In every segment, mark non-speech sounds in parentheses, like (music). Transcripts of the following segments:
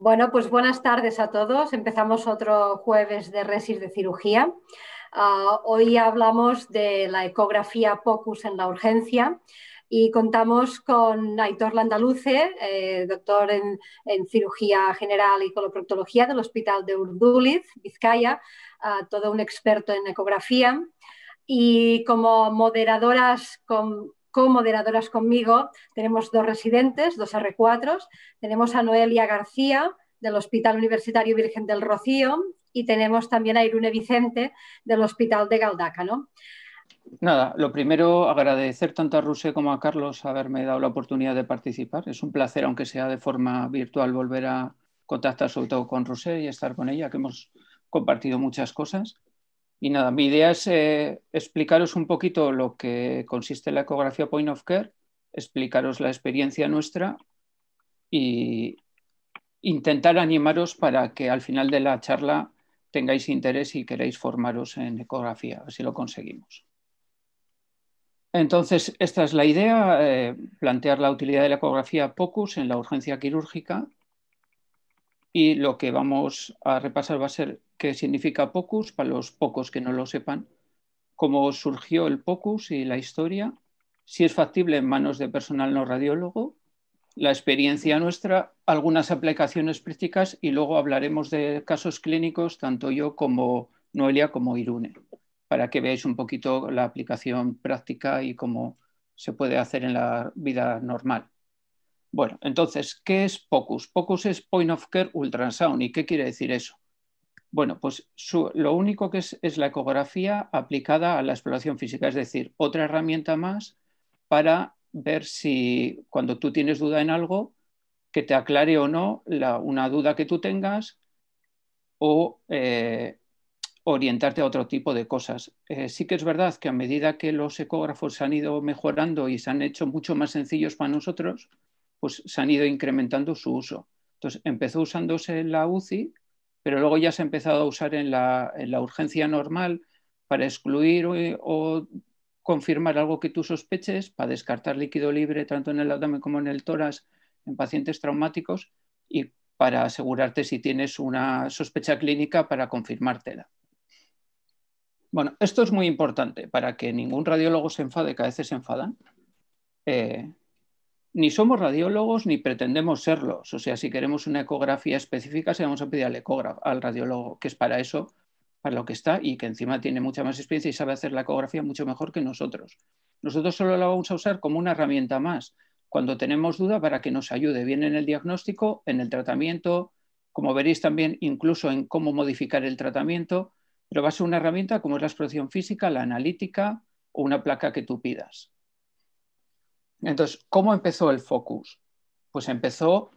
Bueno, pues buenas tardes a todos. Empezamos otro jueves de Resis de Cirugía. Ah, hoy hablamos de la ecografía POCUS en la urgencia y contamos con Aitor Landaluce, eh, doctor en, cirugía general y coloproctología del Hospital de Urduliz, Vizcaya, ah, todo un experto en ecografía. Y como moderadoras con, moderadoras conmigo tenemos dos residentes, dos R4s. Tenemos a Noelia García del Hospital Universitario Virgen del Rocío y tenemos también a Irune Vicente del Hospital de no Nada, lo primero agradecer tanto a Rusé como a Carlos haberme dado la oportunidad de participar. Es un placer, aunque sea de forma virtual, volver a contactar sobre todo con Rusé y estar con ella, que hemos compartido muchas cosas. Y nada, mi idea es eh, explicaros un poquito lo que consiste la ecografía point of care, explicaros la experiencia nuestra e intentar animaros para que al final de la charla tengáis interés y queréis formaros en ecografía, así si lo conseguimos. Entonces, esta es la idea, eh, plantear la utilidad de la ecografía POCUS en la urgencia quirúrgica y lo que vamos a repasar va a ser ¿Qué significa Pocus, para los pocos que no lo sepan, cómo surgió el Pocus y la historia, si es factible en manos de personal no radiólogo, la experiencia nuestra, algunas aplicaciones prácticas y luego hablaremos de casos clínicos, tanto yo como Noelia como Irune, para que veáis un poquito la aplicación práctica y cómo se puede hacer en la vida normal. Bueno, entonces, ¿qué es POCUS? POCUS es Point of Care Ultrasound. ¿Y qué quiere decir eso? Bueno, pues lo único que es la ecografía aplicada a la exploración física, es decir, otra herramienta más para ver si cuando tú tienes duda en algo, que te aclare o no una duda que tú tengas o eh, orientarte a otro tipo de cosas. Eh, sí que es verdad que a medida que los ecógrafos se han ido mejorando y se han hecho mucho más sencillos para nosotros, pues se han ido incrementando su uso. Entonces empezó usándose la UCI pero luego ya se ha empezado a usar en la, urgencia normal para excluir eh, o, confirmar algo que tú sospeches, para descartar líquido libre tanto en el abdomen como en el tórax en pacientes traumáticos y para asegurarte si tienes una sospecha clínica para confirmártela. Bueno, esto es muy importante para que ningún radiólogo se enfade, que a veces se enfadan. Eh, ni somos radiólogos ni pretendemos serlos. O sea, si queremos una ecografía específica, se vamos a pedir al ecógrafo, al radiólogo, que es para eso, para lo que está y que encima tiene mucha más experiencia y sabe hacer la ecografía mucho mejor que nosotros. Nosotros solo la vamos a usar como una herramienta más cuando tenemos duda para que nos ayude bien en el diagnóstico, en el tratamiento, como veréis también incluso en cómo modificar el tratamiento, pero va a ser una herramienta como es la exploración física, la analítica o una placa que tú pidas. Entonces, ¿cómo empezó el focus? Pues empezó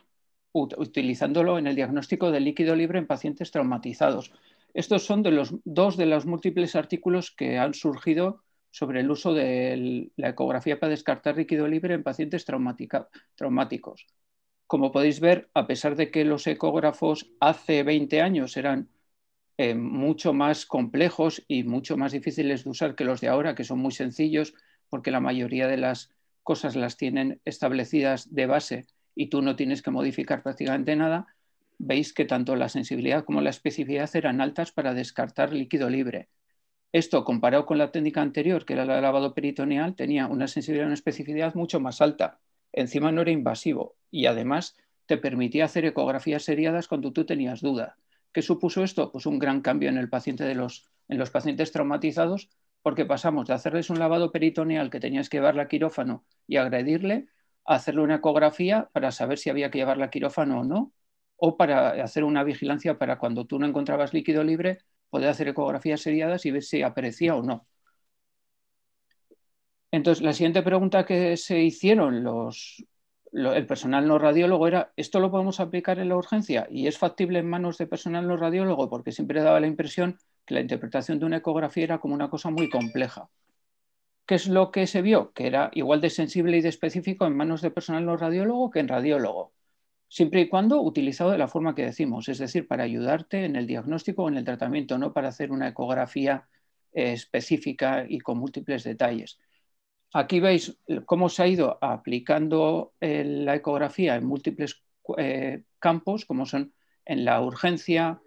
utilizándolo en el diagnóstico de líquido libre en pacientes traumatizados. Estos son de los, dos de los múltiples artículos que han surgido sobre el uso de la ecografía para descartar líquido libre en pacientes traumáticos. Como podéis ver, a pesar de que los ecógrafos hace 20 años eran eh, mucho más complejos y mucho más difíciles de usar que los de ahora, que son muy sencillos, porque la mayoría de las cosas las tienen establecidas de base y tú no tienes que modificar prácticamente nada, veis que tanto la sensibilidad como la especificidad eran altas para descartar líquido libre. Esto, comparado con la técnica anterior, que era la de lavado peritoneal, tenía una sensibilidad y una especificidad mucho más alta. Encima no era invasivo y además te permitía hacer ecografías seriadas cuando tú tenías duda. ¿Qué supuso esto? Pues un gran cambio en el paciente en los pacientes traumatizados porque pasamos de hacerles un lavado peritoneal que tenías que llevarla a quirófano y agredirle, a hacerle una ecografía para saber si había que llevarla a quirófano o no, o para hacer una vigilancia para cuando tú no encontrabas líquido libre, poder hacer ecografías seriadas y ver si aparecía o no. Entonces, la siguiente pregunta que se hicieron los, el personal no radiólogo era, ¿esto lo podemos aplicar en la urgencia? Y es factible en manos de personal no radiólogo, porque siempre daba la impresión que la interpretación de una ecografía era como una cosa muy compleja. ¿Qué es lo que se vio? Que era igual de sensible y de específico en manos de personal no radiólogo que en radiólogo, siempre y cuando utilizado de la forma que decimos, es decir, para ayudarte en el diagnóstico o en el tratamiento, no para hacer una ecografía eh, específica y con múltiples detalles. Aquí veis cómo se ha ido aplicando eh, la ecografía en múltiples eh, campos, como son en la urgencia,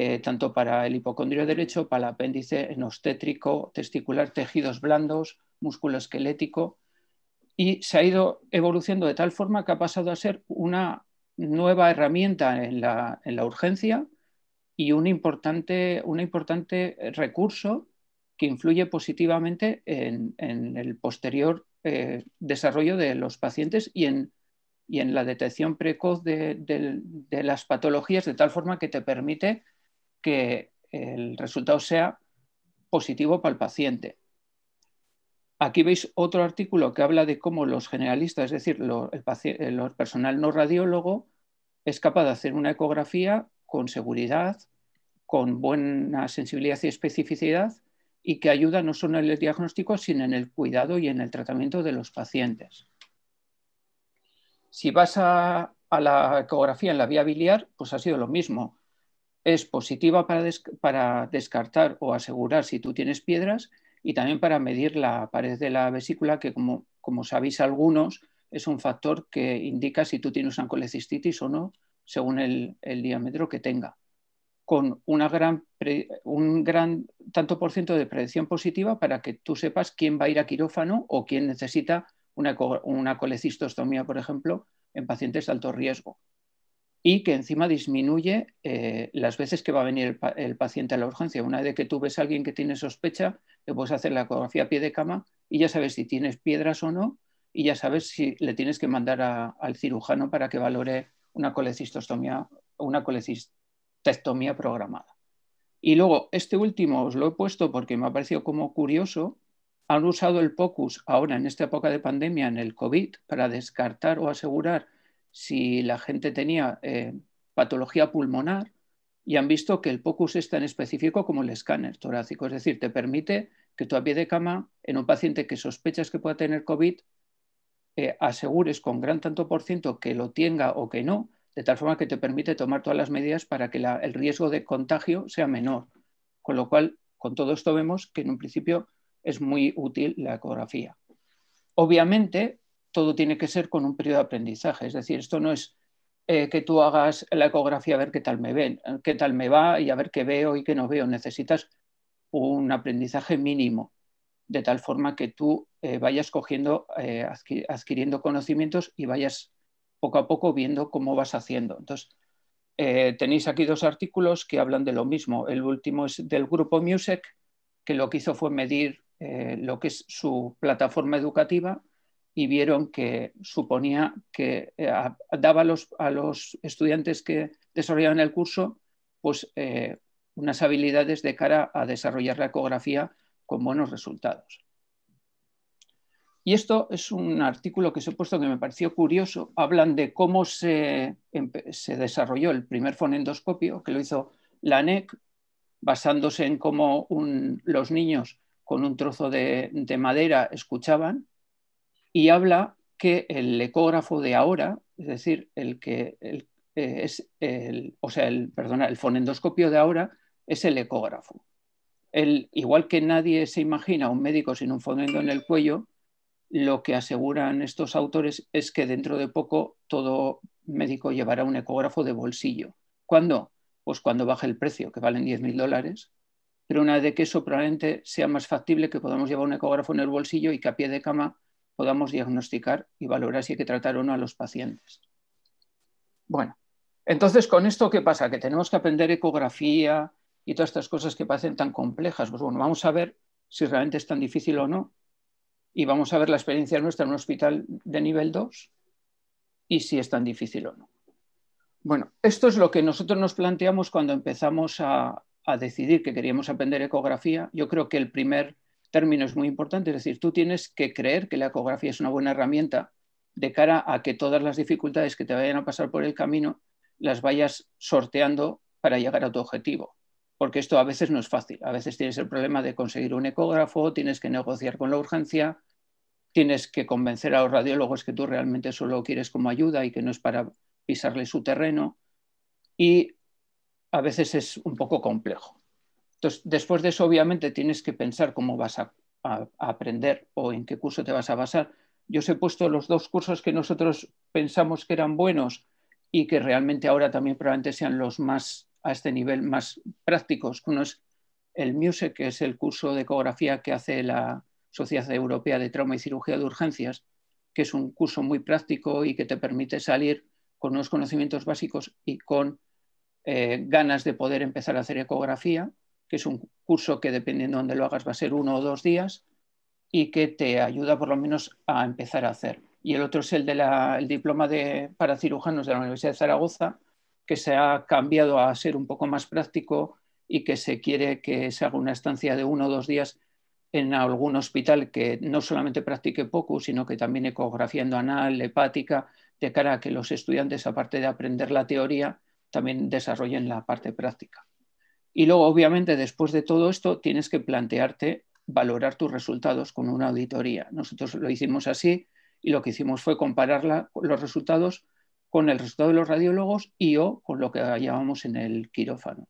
eh, tanto para el hipocondrio derecho, para el apéndice enostétrico, testicular, tejidos blandos, músculo esquelético, y se ha ido evolucionando de tal forma que ha pasado a ser una nueva herramienta en la, urgencia y un importante, recurso que influye positivamente en, el posterior eh, desarrollo de los pacientes y en, la detección precoz de las patologías, de tal forma que te permite que el resultado sea positivo para el paciente. Aquí veis otro artículo que habla de cómo los generalistas, es decir, eh, el, personal no radiólogo, es capaz de hacer una ecografía con seguridad, con buena sensibilidad y especificidad, y que ayuda no solo en el diagnóstico, sino en el cuidado y en el tratamiento de los pacientes. Si vas a la ecografía en la vía biliar, pues ha sido lo mismo es positiva para, para descartar o asegurar si tú tienes piedras y también para medir la pared de la vesícula, que como, como sabéis algunos, es un factor que indica si tú tienes una o no, según el, diámetro que tenga. Con gran un gran tanto por ciento de predicción positiva para que tú sepas quién va a ir a quirófano o quién necesita una, una colecistostomía, por ejemplo, en pacientes de alto riesgo y que encima disminuye eh, las veces que va a venir el, paciente a la urgencia. Una vez que tú ves a alguien que tiene sospecha, le puedes hacer la ecografía a pie de cama y ya sabes si tienes piedras o no y ya sabes si le tienes que mandar al cirujano para que valore una colecistostomía o una colecistectomía programada. Y luego, este último os lo he puesto porque me ha parecido como curioso. Han usado el POCUS ahora en esta época de pandemia en el COVID para descartar o asegurar si la gente tenía eh, patología pulmonar y han visto que el POCUS es tan específico como el escáner torácico, es decir, te permite que tú a pie de cama, en un paciente que sospechas que pueda tener COVID, eh, asegures con gran tanto por ciento que lo tenga o que no, de tal forma que te permite tomar todas las medidas para que el riesgo de contagio sea menor. Con lo cual, con todo esto vemos que en un principio es muy útil la ecografía. Obviamente, todo tiene que ser con un periodo de aprendizaje. Es decir, esto no es eh, que tú hagas la ecografía a ver qué tal me ven, qué tal me va y a ver qué veo y qué no veo. Necesitas un aprendizaje mínimo, de tal forma que tú eh, vayas cogiendo, eh, adquiriendo conocimientos y vayas poco a poco viendo cómo vas haciendo. Entonces, tenéis aquí dos artículos que hablan de lo mismo. El último es del grupo Music, que lo que hizo fue medir lo que es su plataforma educativa y vieron que suponía que eh, daba a los, a los, estudiantes que desarrollaban el curso pues, eh, unas habilidades de cara a desarrollar la ecografía con buenos resultados. Y esto es un artículo que se ha puesto que me pareció curioso. Hablan de cómo se, desarrolló el primer fonendoscopio, que lo hizo la e basándose en cómo los niños con un trozo de, de madera escuchaban y habla que el ecógrafo de ahora, es decir, el que eh, es el, o sea, el, perdona, el fonendoscopio de ahora es el ecógrafo. El, igual que nadie se imagina un médico sin un fonendo en el cuello, lo que aseguran estos autores es que dentro de poco todo médico llevará un ecógrafo de bolsillo. ¿Cuándo? Pues cuando baje el precio, que valen 10.000 dólares. Pero una vez que eso probablemente sea más factible que podamos llevar un ecógrafo en el bolsillo y que a pie de cama podamos diagnosticar y valorar si hay que tratar o no a los pacientes. Bueno, entonces con esto, ¿qué pasa? Que tenemos que aprender ecografía y todas estas cosas que parecen tan complejas. Pues bueno, vamos a ver si realmente es tan difícil o no y vamos a ver la experiencia nuestra en un hospital de nivel 2 y si es tan difícil o no. Bueno, esto es lo que nosotros nos planteamos cuando empezamos a, a decidir que queríamos aprender ecografía. Yo creo que el primer es muy importante, Es decir, tú tienes que creer que la ecografía es una buena herramienta de cara a que todas las dificultades que te vayan a pasar por el camino las vayas sorteando para llegar a tu objetivo. Porque esto a veces no es fácil. A veces tienes el problema de conseguir un ecógrafo, tienes que negociar con la urgencia, tienes que convencer a los radiólogos que tú realmente solo quieres como ayuda y que no es para pisarle su terreno. Y a veces es un poco complejo después de eso, obviamente, tienes que pensar cómo vas a, aprender o en qué curso te vas a basar. Yo os he puesto los dos cursos que nosotros pensamos que eran buenos y que realmente ahora también probablemente sean los más a este nivel más prácticos. Uno es el MUSE, que es el curso de ecografía que hace la Sociedad Europea de Trauma y Cirugía de Urgencias, que es un curso muy práctico y que te permite salir con unos conocimientos básicos y con eh, ganas de poder empezar a hacer ecografía que es un curso que dependiendo de dónde lo hagas va a ser uno o dos días y que te ayuda por lo menos a empezar a hacer. Y el otro es el del diploma de, para cirujanos de la Universidad de Zaragoza, que se ha cambiado a ser un poco más práctico y que se quiere que se haga una estancia de uno o dos días en algún hospital que no solamente practique poco, sino que también ecografía anal, hepática, de cara a que los estudiantes, aparte de aprender la teoría, también desarrollen la parte práctica. Y luego, obviamente, después de todo esto, tienes que plantearte valorar tus resultados con una auditoría. Nosotros lo hicimos así y lo que hicimos fue comparar los resultados con el resultado de los radiólogos y o con lo que hallábamos en el quirófano.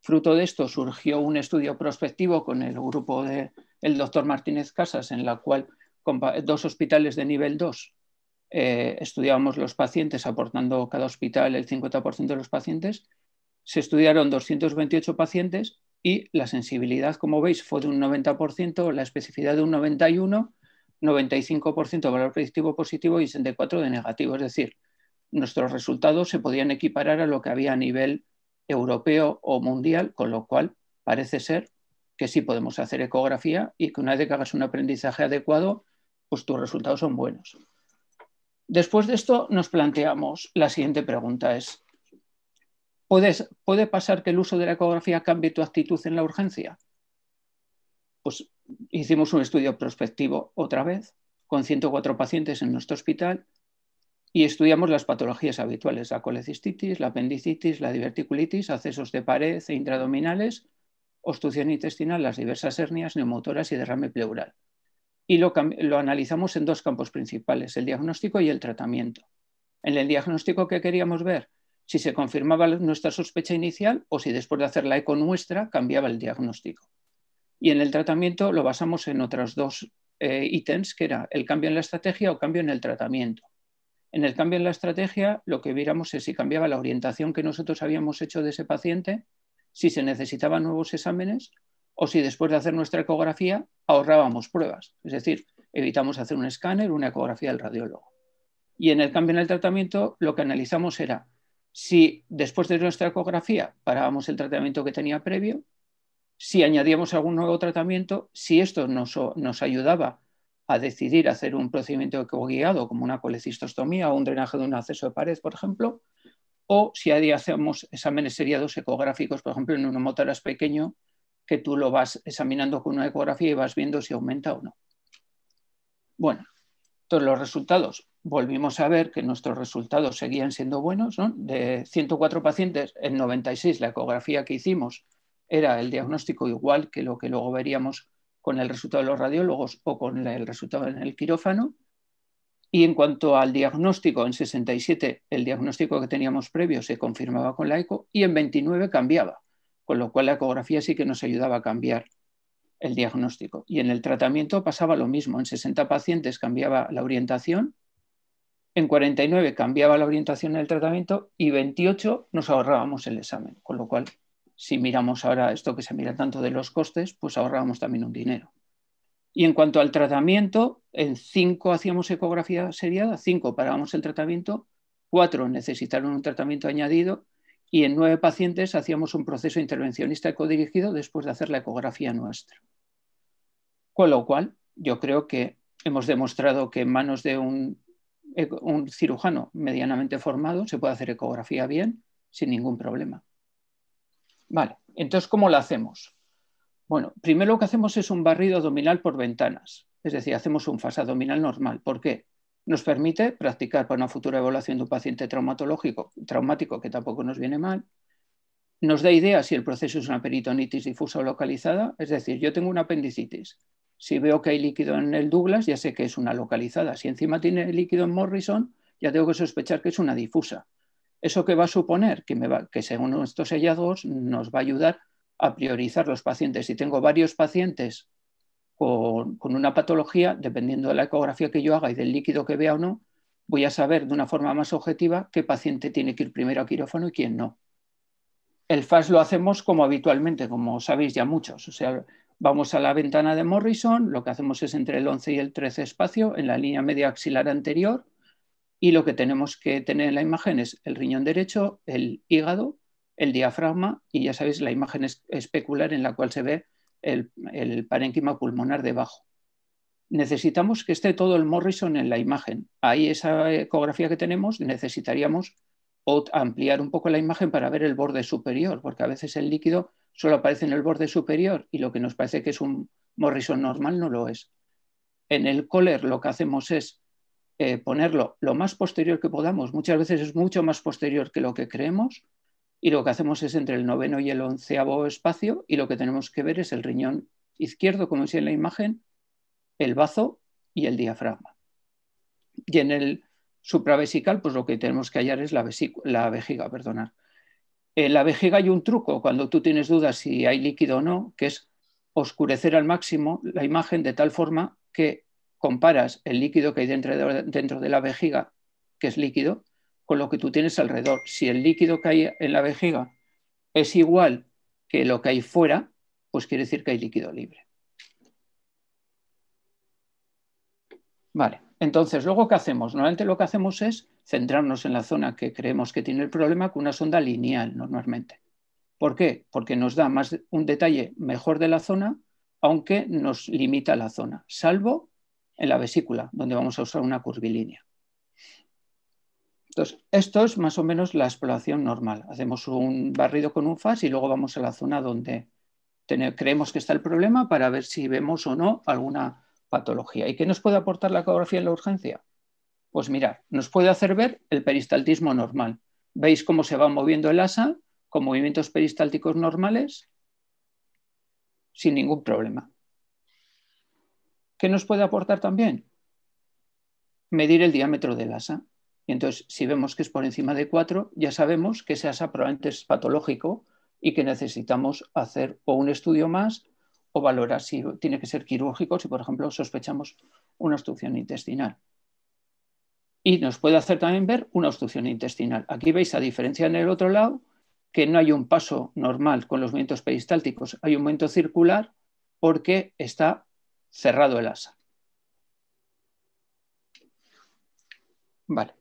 Fruto de esto surgió un estudio prospectivo con el grupo del doctor Martínez Casas, en la cual dos hospitales de nivel 2 eh, estudiábamos los pacientes, aportando cada hospital el 50% de los pacientes, se estudiaron 228 pacientes y la sensibilidad, como veis, fue de un 90%, la especificidad de un 91%, 95% de valor predictivo positivo y 64% de negativo. Es decir, nuestros resultados se podían equiparar a lo que había a nivel europeo o mundial, con lo cual parece ser que sí podemos hacer ecografía y que una vez que hagas un aprendizaje adecuado, pues tus resultados son buenos. Después de esto nos planteamos la siguiente pregunta es, ¿Puede pasar que el uso de la ecografía cambie tu actitud en la urgencia? Pues hicimos un estudio prospectivo otra vez con 104 pacientes en nuestro hospital y estudiamos las patologías habituales, la colecistitis, la apendicitis, la diverticulitis, accesos de pared e intradominales, obstrucción intestinal, las diversas hernias, neumotoras y derrame pleural. Y lo, lo analizamos en dos campos principales, el diagnóstico y el tratamiento. En el diagnóstico que queríamos ver, si se confirmaba nuestra sospecha inicial o si después de hacer la eco nuestra cambiaba el diagnóstico. Y en el tratamiento lo basamos en otros dos eh, ítems, que era el cambio en la estrategia o cambio en el tratamiento. En el cambio en la estrategia, lo que viéramos es si cambiaba la orientación que nosotros habíamos hecho de ese paciente, si se necesitaban nuevos exámenes o si después de hacer nuestra ecografía ahorrábamos pruebas. Es decir, evitamos hacer un escáner, una ecografía del radiólogo. Y en el cambio en el tratamiento, lo que analizamos era si después de nuestra ecografía parábamos el tratamiento que tenía previo, si añadíamos algún nuevo tratamiento, si esto nos, ayudaba a decidir hacer un procedimiento ecoguiado como una colecistostomía o un drenaje de un acceso de pared, por ejemplo, o si hacíamos hacemos exámenes seriados ecográficos, por ejemplo, en un motoras pequeño, que tú lo vas examinando con una ecografía y vas viendo si aumenta o no. Bueno, entonces los resultados volvimos a ver que nuestros resultados seguían siendo buenos. ¿no? De 104 pacientes, en 96 la ecografía que hicimos era el diagnóstico igual que lo que luego veríamos con el resultado de los radiólogos o con el resultado en el quirófano. Y en cuanto al diagnóstico, en 67 el diagnóstico que teníamos previo se confirmaba con la eco y en 29 cambiaba, con lo cual la ecografía sí que nos ayudaba a cambiar el diagnóstico. Y en el tratamiento pasaba lo mismo, en 60 pacientes cambiaba la orientación en 49 cambiaba la orientación del tratamiento y 28 nos ahorrábamos el examen, con lo cual si miramos ahora esto que se mira tanto de los costes, pues ahorrábamos también un dinero. Y en cuanto al tratamiento, en 5 hacíamos ecografía seriada, 5 parábamos el tratamiento, 4 necesitaron un tratamiento añadido y en 9 pacientes hacíamos un proceso intervencionista ecodirigido después de hacer la ecografía nuestra. Con lo cual, yo creo que hemos demostrado que en manos de un un cirujano medianamente formado se puede hacer ecografía bien, sin ningún problema. Vale, entonces, ¿cómo lo hacemos? Bueno, primero lo que hacemos es un barrido abdominal por ventanas, es decir, hacemos un fase abdominal normal. ¿Por qué? Nos permite practicar para una futura evaluación de un paciente traumatológico, traumático, que tampoco nos viene mal. Nos da idea si el proceso es una peritonitis difusa o localizada, es decir, yo tengo una apendicitis, si veo que hay líquido en el Douglas, ya sé que es una localizada. Si encima tiene líquido en Morrison, ya tengo que sospechar que es una difusa. ¿Eso qué va a suponer? Que, según estos hallazgos nos va a ayudar a priorizar los pacientes. Si tengo varios pacientes con, con una patología, dependiendo de la ecografía que yo haga y del líquido que vea o no, voy a saber de una forma más objetiva qué paciente tiene que ir primero a quirófano y quién no. El FAS lo hacemos como habitualmente, como sabéis ya muchos. O sea, Vamos a la ventana de Morrison, lo que hacemos es entre el 11 y el 13 espacio en la línea media axilar anterior y lo que tenemos que tener en la imagen es el riñón derecho, el hígado, el diafragma y ya sabéis la imagen especular en la cual se ve el, el parénquima pulmonar debajo. Necesitamos que esté todo el Morrison en la imagen. Ahí esa ecografía que tenemos necesitaríamos ampliar un poco la imagen para ver el borde superior, porque a veces el líquido solo aparece en el borde superior y lo que nos parece que es un Morrison normal no lo es. En el cóler lo que hacemos es eh, ponerlo lo más posterior que podamos, muchas veces es mucho más posterior que lo que creemos, y lo que hacemos es entre el noveno y el onceavo espacio, y lo que tenemos que ver es el riñón izquierdo, como decía en la imagen, el bazo y el diafragma. Y en el supravesical, pues lo que tenemos que hallar es la, la vejiga, perdonar. En la vejiga hay un truco cuando tú tienes dudas si hay líquido o no, que es oscurecer al máximo la imagen de tal forma que comparas el líquido que hay dentro de, dentro de la vejiga, que es líquido, con lo que tú tienes alrededor. Si el líquido que hay en la vejiga es igual que lo que hay fuera, pues quiere decir que hay líquido libre. Vale. Entonces, luego, ¿qué hacemos? Normalmente lo que hacemos es centrarnos en la zona que creemos que tiene el problema con una sonda lineal normalmente. ¿Por qué? Porque nos da más, un detalle mejor de la zona, aunque nos limita la zona, salvo en la vesícula, donde vamos a usar una curvilínea. Entonces, esto es más o menos la exploración normal. Hacemos un barrido con un FAS y luego vamos a la zona donde creemos que está el problema para ver si vemos o no alguna patología. ¿Y qué nos puede aportar la ecografía en la urgencia? Pues mirar, nos puede hacer ver el peristaltismo normal. ¿Veis cómo se va moviendo el asa con movimientos peristálticos normales? Sin ningún problema. ¿Qué nos puede aportar también? Medir el diámetro del asa. Y entonces, si vemos que es por encima de 4, ya sabemos que ese asa probablemente es patológico y que necesitamos hacer o un estudio más o valorar si tiene que ser quirúrgico, si por ejemplo sospechamos una obstrucción intestinal. Y nos puede hacer también ver una obstrucción intestinal. Aquí veis, a diferencia en el otro lado, que no hay un paso normal con los movimientos peristálticos, hay un movimiento circular porque está cerrado el asa. Vale.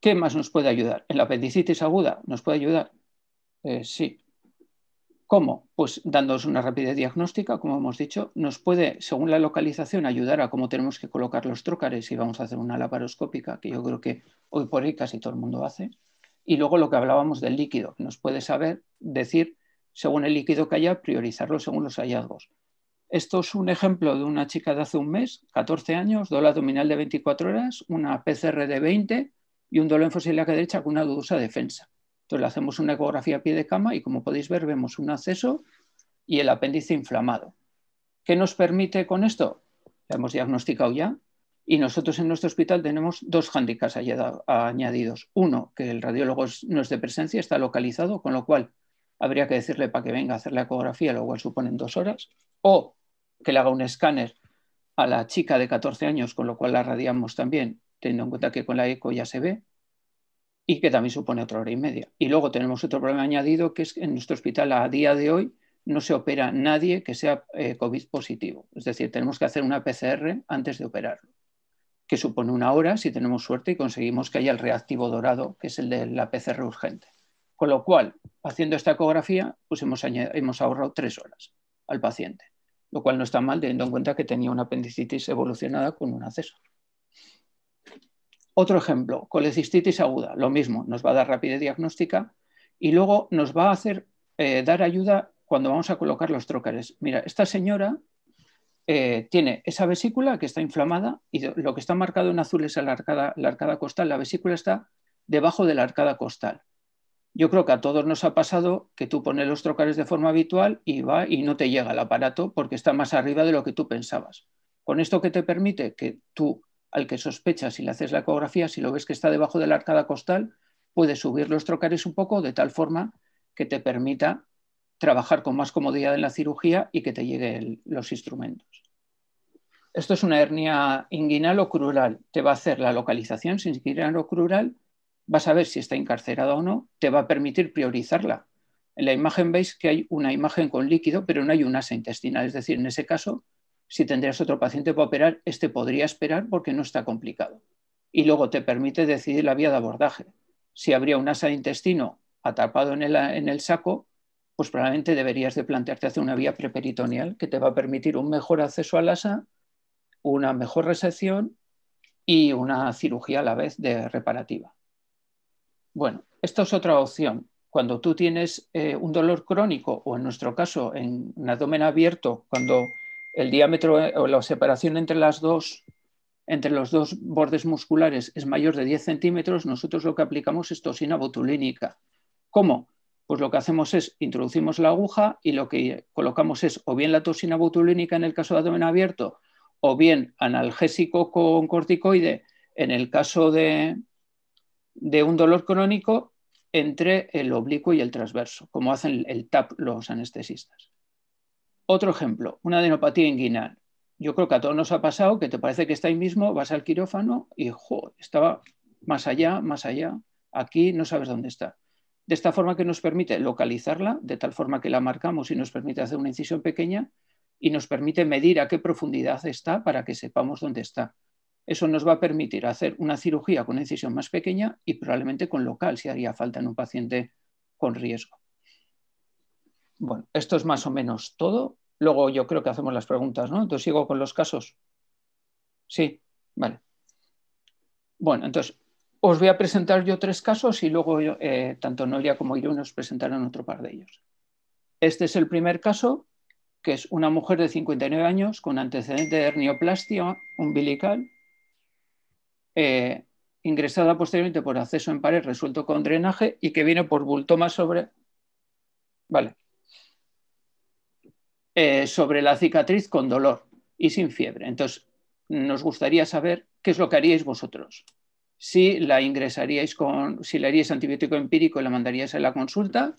¿Qué más nos puede ayudar? ¿En la apendicitis aguda nos puede ayudar? Eh, sí. ¿Cómo? Pues dándonos una rápida diagnóstica, como hemos dicho, nos puede, según la localización, ayudar a cómo tenemos que colocar los trócares si vamos a hacer una laparoscópica, que yo creo que hoy por hoy casi todo el mundo hace. Y luego lo que hablábamos del líquido, nos puede saber decir, según el líquido que haya, priorizarlo según los hallazgos. Esto es un ejemplo de una chica de hace un mes, 14 años, dolor abdominal de 24 horas, una PCR de 20 y un dolor en que derecha con una dudosa defensa. Entonces le hacemos una ecografía a pie de cama y como podéis ver vemos un acceso y el apéndice inflamado. ¿Qué nos permite con esto? La hemos diagnosticado ya y nosotros en nuestro hospital tenemos dos hándicaps añadidos. Uno, que el radiólogo no es de presencia, está localizado, con lo cual habría que decirle para que venga a hacer la ecografía, lo cual suponen dos horas, o que le haga un escáner a la chica de 14 años, con lo cual la radiamos también, teniendo en cuenta que con la eco ya se ve, y que también supone otra hora y media. Y luego tenemos otro problema añadido que es que en nuestro hospital a día de hoy no se opera nadie que sea eh, COVID positivo. Es decir, tenemos que hacer una PCR antes de operarlo, que supone una hora si tenemos suerte y conseguimos que haya el reactivo dorado, que es el de la PCR urgente. Con lo cual, haciendo esta ecografía, pues hemos ahorrado tres horas al paciente, lo cual no está mal teniendo en cuenta que tenía una apendicitis evolucionada con un acceso. Otro ejemplo, colecistitis aguda, lo mismo, nos va a dar rapidez diagnóstica y luego nos va a hacer eh, dar ayuda cuando vamos a colocar los trocares. Mira, esta señora eh, tiene esa vesícula que está inflamada y lo que está marcado en azul es la arcada, la arcada costal, la vesícula está debajo de la arcada costal. Yo creo que a todos nos ha pasado que tú pones los trocares de forma habitual y va y no te llega el aparato porque está más arriba de lo que tú pensabas. Con esto que te permite que tú al que sospechas si le haces la ecografía, si lo ves que está debajo de la arcada costal, puedes subir los trocares un poco de tal forma que te permita trabajar con más comodidad en la cirugía y que te lleguen los instrumentos. Esto es una hernia inguinal o crural. Te va a hacer la localización sin inguinal o crural, vas a ver si está encarcerada o no, te va a permitir priorizarla. En la imagen veis que hay una imagen con líquido, pero no hay un asa intestinal, es decir, en ese caso si tendrías otro paciente para operar, este podría esperar porque no está complicado. Y luego te permite decidir la vía de abordaje. Si habría un asa de intestino atrapado en el, saco, pues probablemente deberías de plantearte hacer una vía preperitoneal que te va a permitir un mejor acceso al asa, una mejor resección y una cirugía a la vez de reparativa. Bueno, esta es otra opción. Cuando tú tienes eh, un dolor crónico o en nuestro caso en un abdomen abierto, cuando el diámetro eh, o la separación entre las dos entre los dos bordes musculares es mayor de 10 centímetros, nosotros lo que aplicamos es toxina botulínica. ¿Cómo? Pues lo que hacemos es introducimos la aguja y lo que colocamos es o bien la toxina botulínica en el caso de abdomen abierto, o bien analgésico con corticoide en el caso de, de un dolor crónico entre el oblicuo y el transverso, como hacen el TAP los anestesistas. Otro ejemplo, una adenopatía inguinal. Yo creo que a todos nos ha pasado que te parece que está ahí mismo, vas al quirófano y estaba más allá, más allá, aquí no sabes dónde está. De esta forma que nos permite localizarla, de tal forma que la marcamos y nos permite hacer una incisión pequeña y nos permite medir a qué profundidad está para que sepamos dónde está. Eso nos va a permitir hacer una cirugía con una incisión más pequeña y probablemente con local si haría falta en un paciente con riesgo. Bueno, esto es más o menos todo. Luego yo creo que hacemos las preguntas, ¿no? Entonces sigo con los casos. Sí, vale. Bueno, entonces os voy a presentar yo tres casos y luego eh, tanto Noria como yo os presentarán otro par de ellos. Este es el primer caso, que es una mujer de 59 años con antecedente de hernioplastia umbilical, eh, ingresada posteriormente por acceso en pared resuelto con drenaje y que viene por bultoma sobre... Vale. Eh, sobre la cicatriz con dolor y sin fiebre. Entonces, nos gustaría saber qué es lo que haríais vosotros. Si la ingresaríais con, si le haríais antibiótico empírico y la mandaríais a la consulta,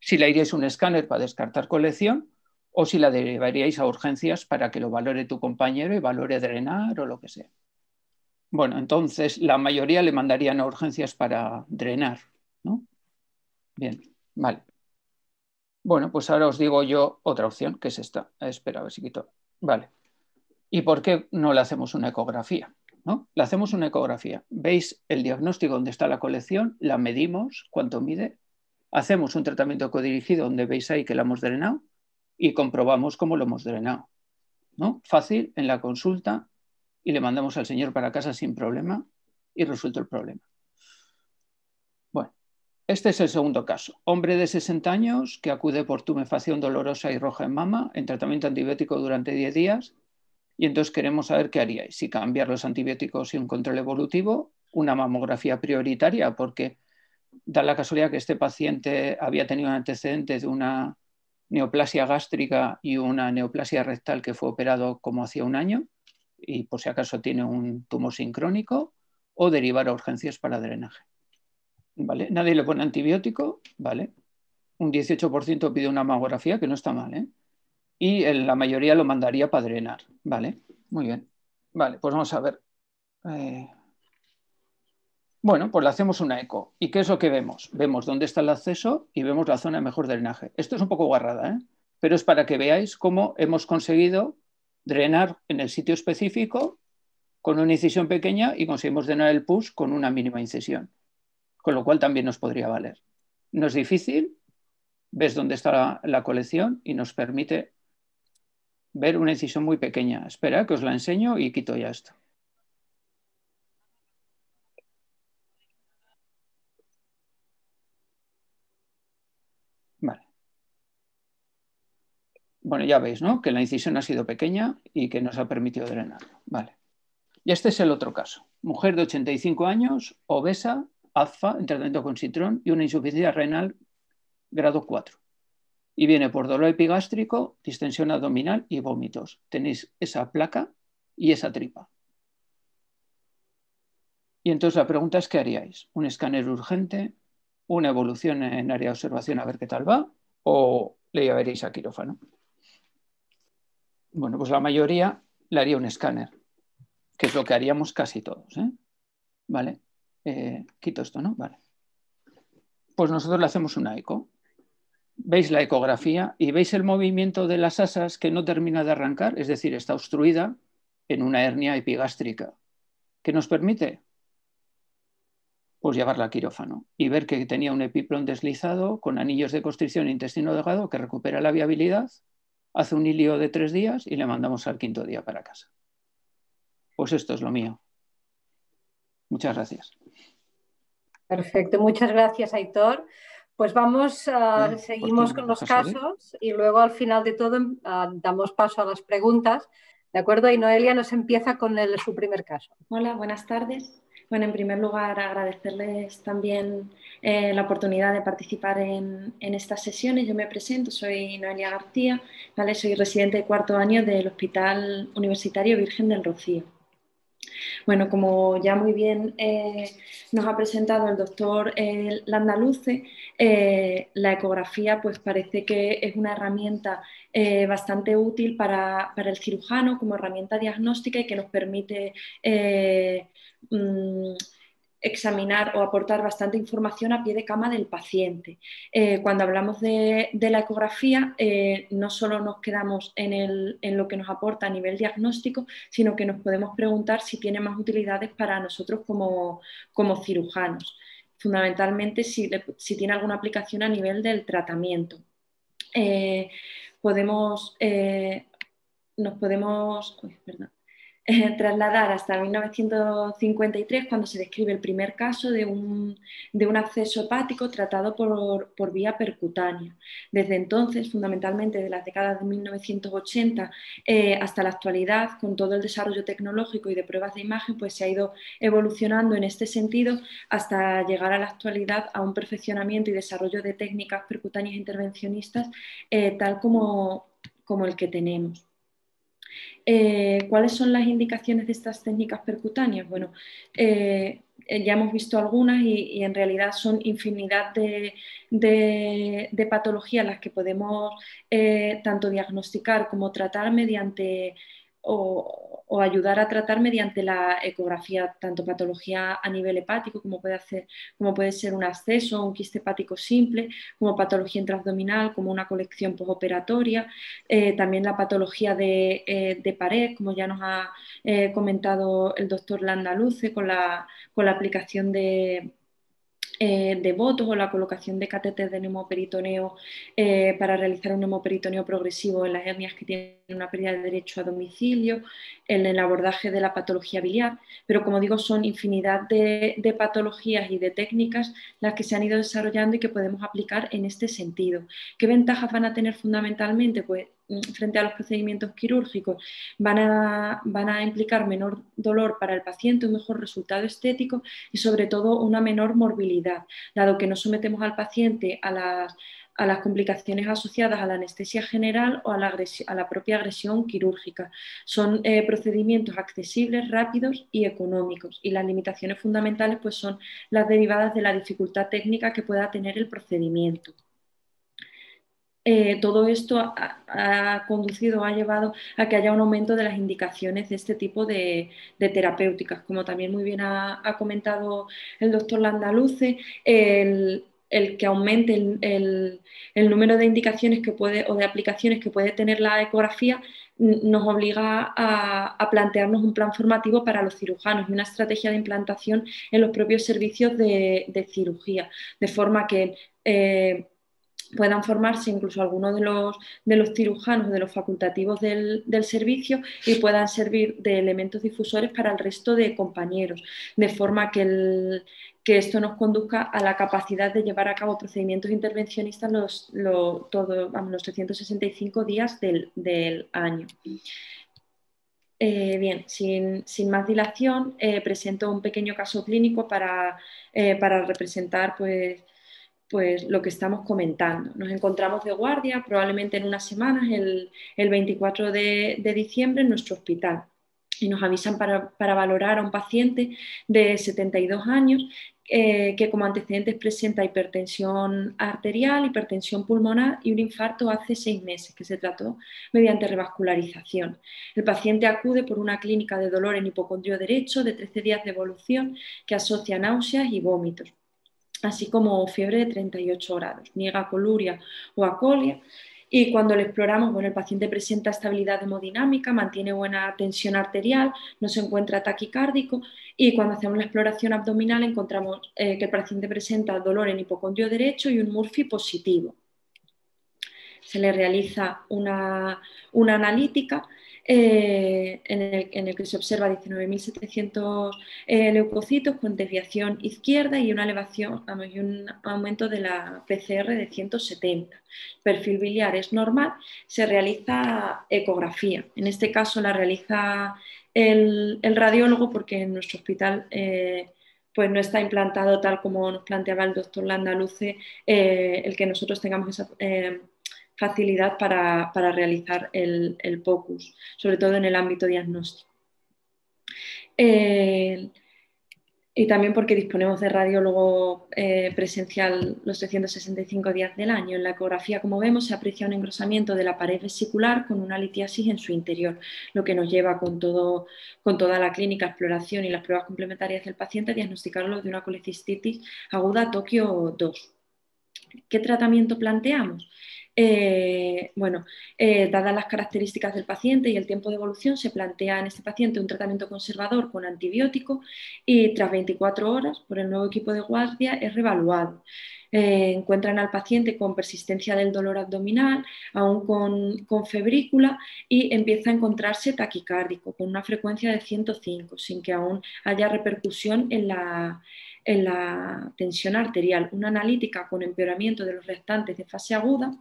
si le haríais un escáner para descartar colección o si la derivaríais a urgencias para que lo valore tu compañero y valore drenar o lo que sea. Bueno, entonces la mayoría le mandarían a urgencias para drenar, ¿no? Bien, vale. Bueno, pues ahora os digo yo otra opción, que es esta. Ah, espera, a ver si quito. Vale. ¿Y por qué no le hacemos una ecografía? ¿no? Le hacemos una ecografía. Veis el diagnóstico donde está la colección, la medimos, cuánto mide, hacemos un tratamiento codirigido donde veis ahí que la hemos drenado y comprobamos cómo lo hemos drenado. ¿no? Fácil, en la consulta y le mandamos al señor para casa sin problema y resuelto el problema. Este es el segundo caso. Hombre de 60 años que acude por tumefacción dolorosa y roja en mama en tratamiento antibiótico durante 10 días. Y entonces queremos saber qué haríais, si cambiar los antibióticos y un control evolutivo, una mamografía prioritaria, porque da la casualidad que este paciente había tenido antecedentes antecedente de una neoplasia gástrica y una neoplasia rectal que fue operado como hacía un año y por si acaso tiene un tumor sincrónico o derivar a urgencias para drenaje. Nadie le pone antibiótico, ¿vale? Un 18% pide una mamografía, que no está mal, ¿eh? Y la mayoría lo mandaría para drenar, ¿vale? Muy bien. Vale, pues vamos a ver. Eh, bueno, pues le hacemos una eco. ¿Y qué es lo que vemos? Vemos dónde está el acceso y vemos la zona de mejor drenaje. Esto es un poco guarrada, ¿eh? pero es para que veáis cómo hemos conseguido drenar en el sitio específico con una incisión pequeña y conseguimos drenar el pus con una mínima incisión con lo cual también nos podría valer. No es difícil, ves dónde está la, colección y nos permite ver una incisión muy pequeña. Espera, que os la enseño y quito ya esto. Vale. Bueno, ya veis, ¿no? Que la incisión ha sido pequeña y que nos ha permitido drenarlo. Vale. Y este es el otro caso. Mujer de 85 años, obesa, AFA, en tratamiento con citrón y una insuficiencia renal grado 4. Y viene por dolor epigástrico, distensión abdominal y vómitos. Tenéis esa placa y esa tripa. Y entonces la pregunta es, ¿qué haríais? ¿Un escáner urgente? ¿Una evolución en área de observación a ver qué tal va? ¿O le llevaréis a quirófano? Bueno, pues la mayoría le haría un escáner, que es lo que haríamos casi todos. ¿eh? ¿Vale? Eh, quito esto, ¿no? Vale. Pues nosotros le hacemos una eco. Veis la ecografía y veis el movimiento de las asas que no termina de arrancar, es decir, está obstruida en una hernia epigástrica. ¿Qué nos permite? Pues llevarla al quirófano y ver que tenía un epiplón deslizado con anillos de constricción e intestino delgado que recupera la viabilidad, hace un hilio de tres días y le mandamos al quinto día para casa. Pues esto es lo mío. Muchas gracias. Perfecto, muchas gracias, Aitor. Pues vamos, ah, seguimos con los ¿eh? casos y luego al final de todo em, ah, damos paso a las preguntas. ¿De acuerdo? Y Noelia nos empieza con el, su primer caso. Hola, buenas tardes. Bueno, en primer lugar, agradecerles también eh, la oportunidad de participar en, estas sesiones. Yo me presento, soy Noelia García, ¿vale? soy residente de cuarto año del Hospital Universitario Virgen del Rocío. Bueno, como ya muy bien eh, nos ha presentado el doctor eh, Landaluce, eh, la ecografía pues parece que es una herramienta bastante útil para, el cirujano como herramienta diagnóstica y que nos permite mm, examinar o aportar bastante información a pie de cama del paciente. Eh, cuando hablamos de, la ecografía, eh, no solo nos quedamos en, lo que nos aporta a nivel diagnóstico, sino que nos podemos preguntar si tiene más utilidades para nosotros como, cirujanos, fundamentalmente si, tiene alguna aplicación a nivel del tratamiento. Eh, podemos, nos podemos... perdón, (laughs) trasladar hasta 1953, cuando se describe el primer caso de un, acceso hepático tratado por, vía percutánea. Desde entonces, fundamentalmente de las décadas de 1980 eh, hasta la actualidad, con todo el desarrollo tecnológico y de pruebas de imagen, pues se ha ido evolucionando en este sentido hasta llegar a la actualidad a un perfeccionamiento y desarrollo de técnicas percutáneas intervencionistas eh, tal como el que tenemos. Eh, ¿Cuáles son las indicaciones de estas técnicas percutáneas? Bueno, eh, ya hemos visto algunas y, en realidad son infinidad de, patologías las que podemos eh, tanto diagnosticar como tratar mediante o, ayudar a tratar mediante la ecografía, tanto patología a nivel hepático como puede, hacer, como puede ser un acceso, un quiste hepático simple, como patología intraabdominal, como una colección posoperatoria, eh, también la patología eh, de, pared, como ya nos ha eh, comentado el doctor Landa Luce, con la, con la aplicación de eh, de votos o la colocación de catetes de neumoperitoneo eh, para realizar un neumoperitoneo progresivo en las etnias que tienen una pérdida de derecho a domicilio, en el abordaje de la patología biliar, pero como digo, son infinidad de, de patologías y de técnicas las que se han ido desarrollando y que podemos aplicar en este sentido. ¿Qué ventajas van a tener fundamentalmente? Pues frente a los procedimientos quirúrgicos van a, implicar menor dolor para el paciente, un mejor resultado estético y sobre todo una menor morbilidad, dado que no sometemos al paciente a las complicaciones asociadas a la anestesia general o a la, propia agresión quirúrgica. Son eh, procedimientos accesibles, rápidos y económicos y las limitaciones fundamentales pues, son las derivadas de la dificultad técnica que pueda tener el procedimiento. Eh, todo esto ha, conducido, ha llevado a que haya un aumento de las indicaciones de este tipo de, terapéuticas. Como también muy bien ha, comentado el doctor Landaluce, el, que aumente el, número de indicaciones que puede o de aplicaciones que puede tener la ecografía nos obliga a, plantearnos un plan formativo para los cirujanos y una estrategia de implantación en los propios servicios de, cirugía, de forma que eh, puedan formarse incluso algunos de los, de los cirujanos, de los facultativos del, servicio y puedan servir de elementos difusores para el resto de compañeros, de forma que, que esto nos conduzca a la capacidad de llevar a cabo procedimientos intervencionistas los, los, 365 días del, año. Eh, bien, sin, más dilación, eh, presento un pequeño caso clínico para, eh, para representar pues, pues lo que estamos comentando. Nos encontramos de guardia probablemente en unas semanas, el, 24 de, diciembre, en nuestro hospital. Y nos avisan para, valorar a un paciente de 72 años eh, que como antecedentes presenta hipertensión arterial, hipertensión pulmonar y un infarto hace seis meses que se trató mediante revascularización. El paciente acude por una clínica de dolor en hipocondrio derecho de 13 días de evolución que asocia náuseas y vómitos así como fiebre de 38 grados, niega coluria o acolia. Y cuando lo exploramos, bueno, el paciente presenta estabilidad hemodinámica, mantiene buena tensión arterial, no se encuentra taquicárdico y cuando hacemos la exploración abdominal encontramos eh, que el paciente presenta dolor en hipocondrio derecho y un Murphy positivo. Se le realiza una analítica eh, en, el, que se observa 19.700 eh, leucocitos con desviación izquierda y una elevación y un aumento de la PCR de 170. perfil biliar es normal, se realiza ecografía. En este caso la realiza el, radiólogo porque en nuestro hospital eh, pues no está implantado tal como nos planteaba el doctor Landaluce el que nosotros tengamos esa facilidad para, realizar el, el, POCUS, sobre todo en el ámbito diagnóstico. Eh, y también porque disponemos de radiólogo eh, presencial los 365 días del año. En la ecografía, como vemos, se aprecia un engrosamiento de la pared vesicular con una litiasis en su interior, lo que nos lleva con, todo, con toda la clínica, exploración y las pruebas complementarias del paciente a diagnosticarlo de una colecistitis aguda Tokio 2. ¿Qué tratamiento planteamos? Eh, bueno, eh, dadas las características del paciente y el tiempo de evolución, se plantea en este paciente un tratamiento conservador con antibiótico y tras 24 horas por el nuevo equipo de guardia es revaluado. Eh, encuentran al paciente con persistencia del dolor abdominal, aún con, febrícula y empieza a encontrarse taquicárdico con una frecuencia de 105, sin que aún haya repercusión en la tensión arterial. Una analítica con empeoramiento de los restantes de fase aguda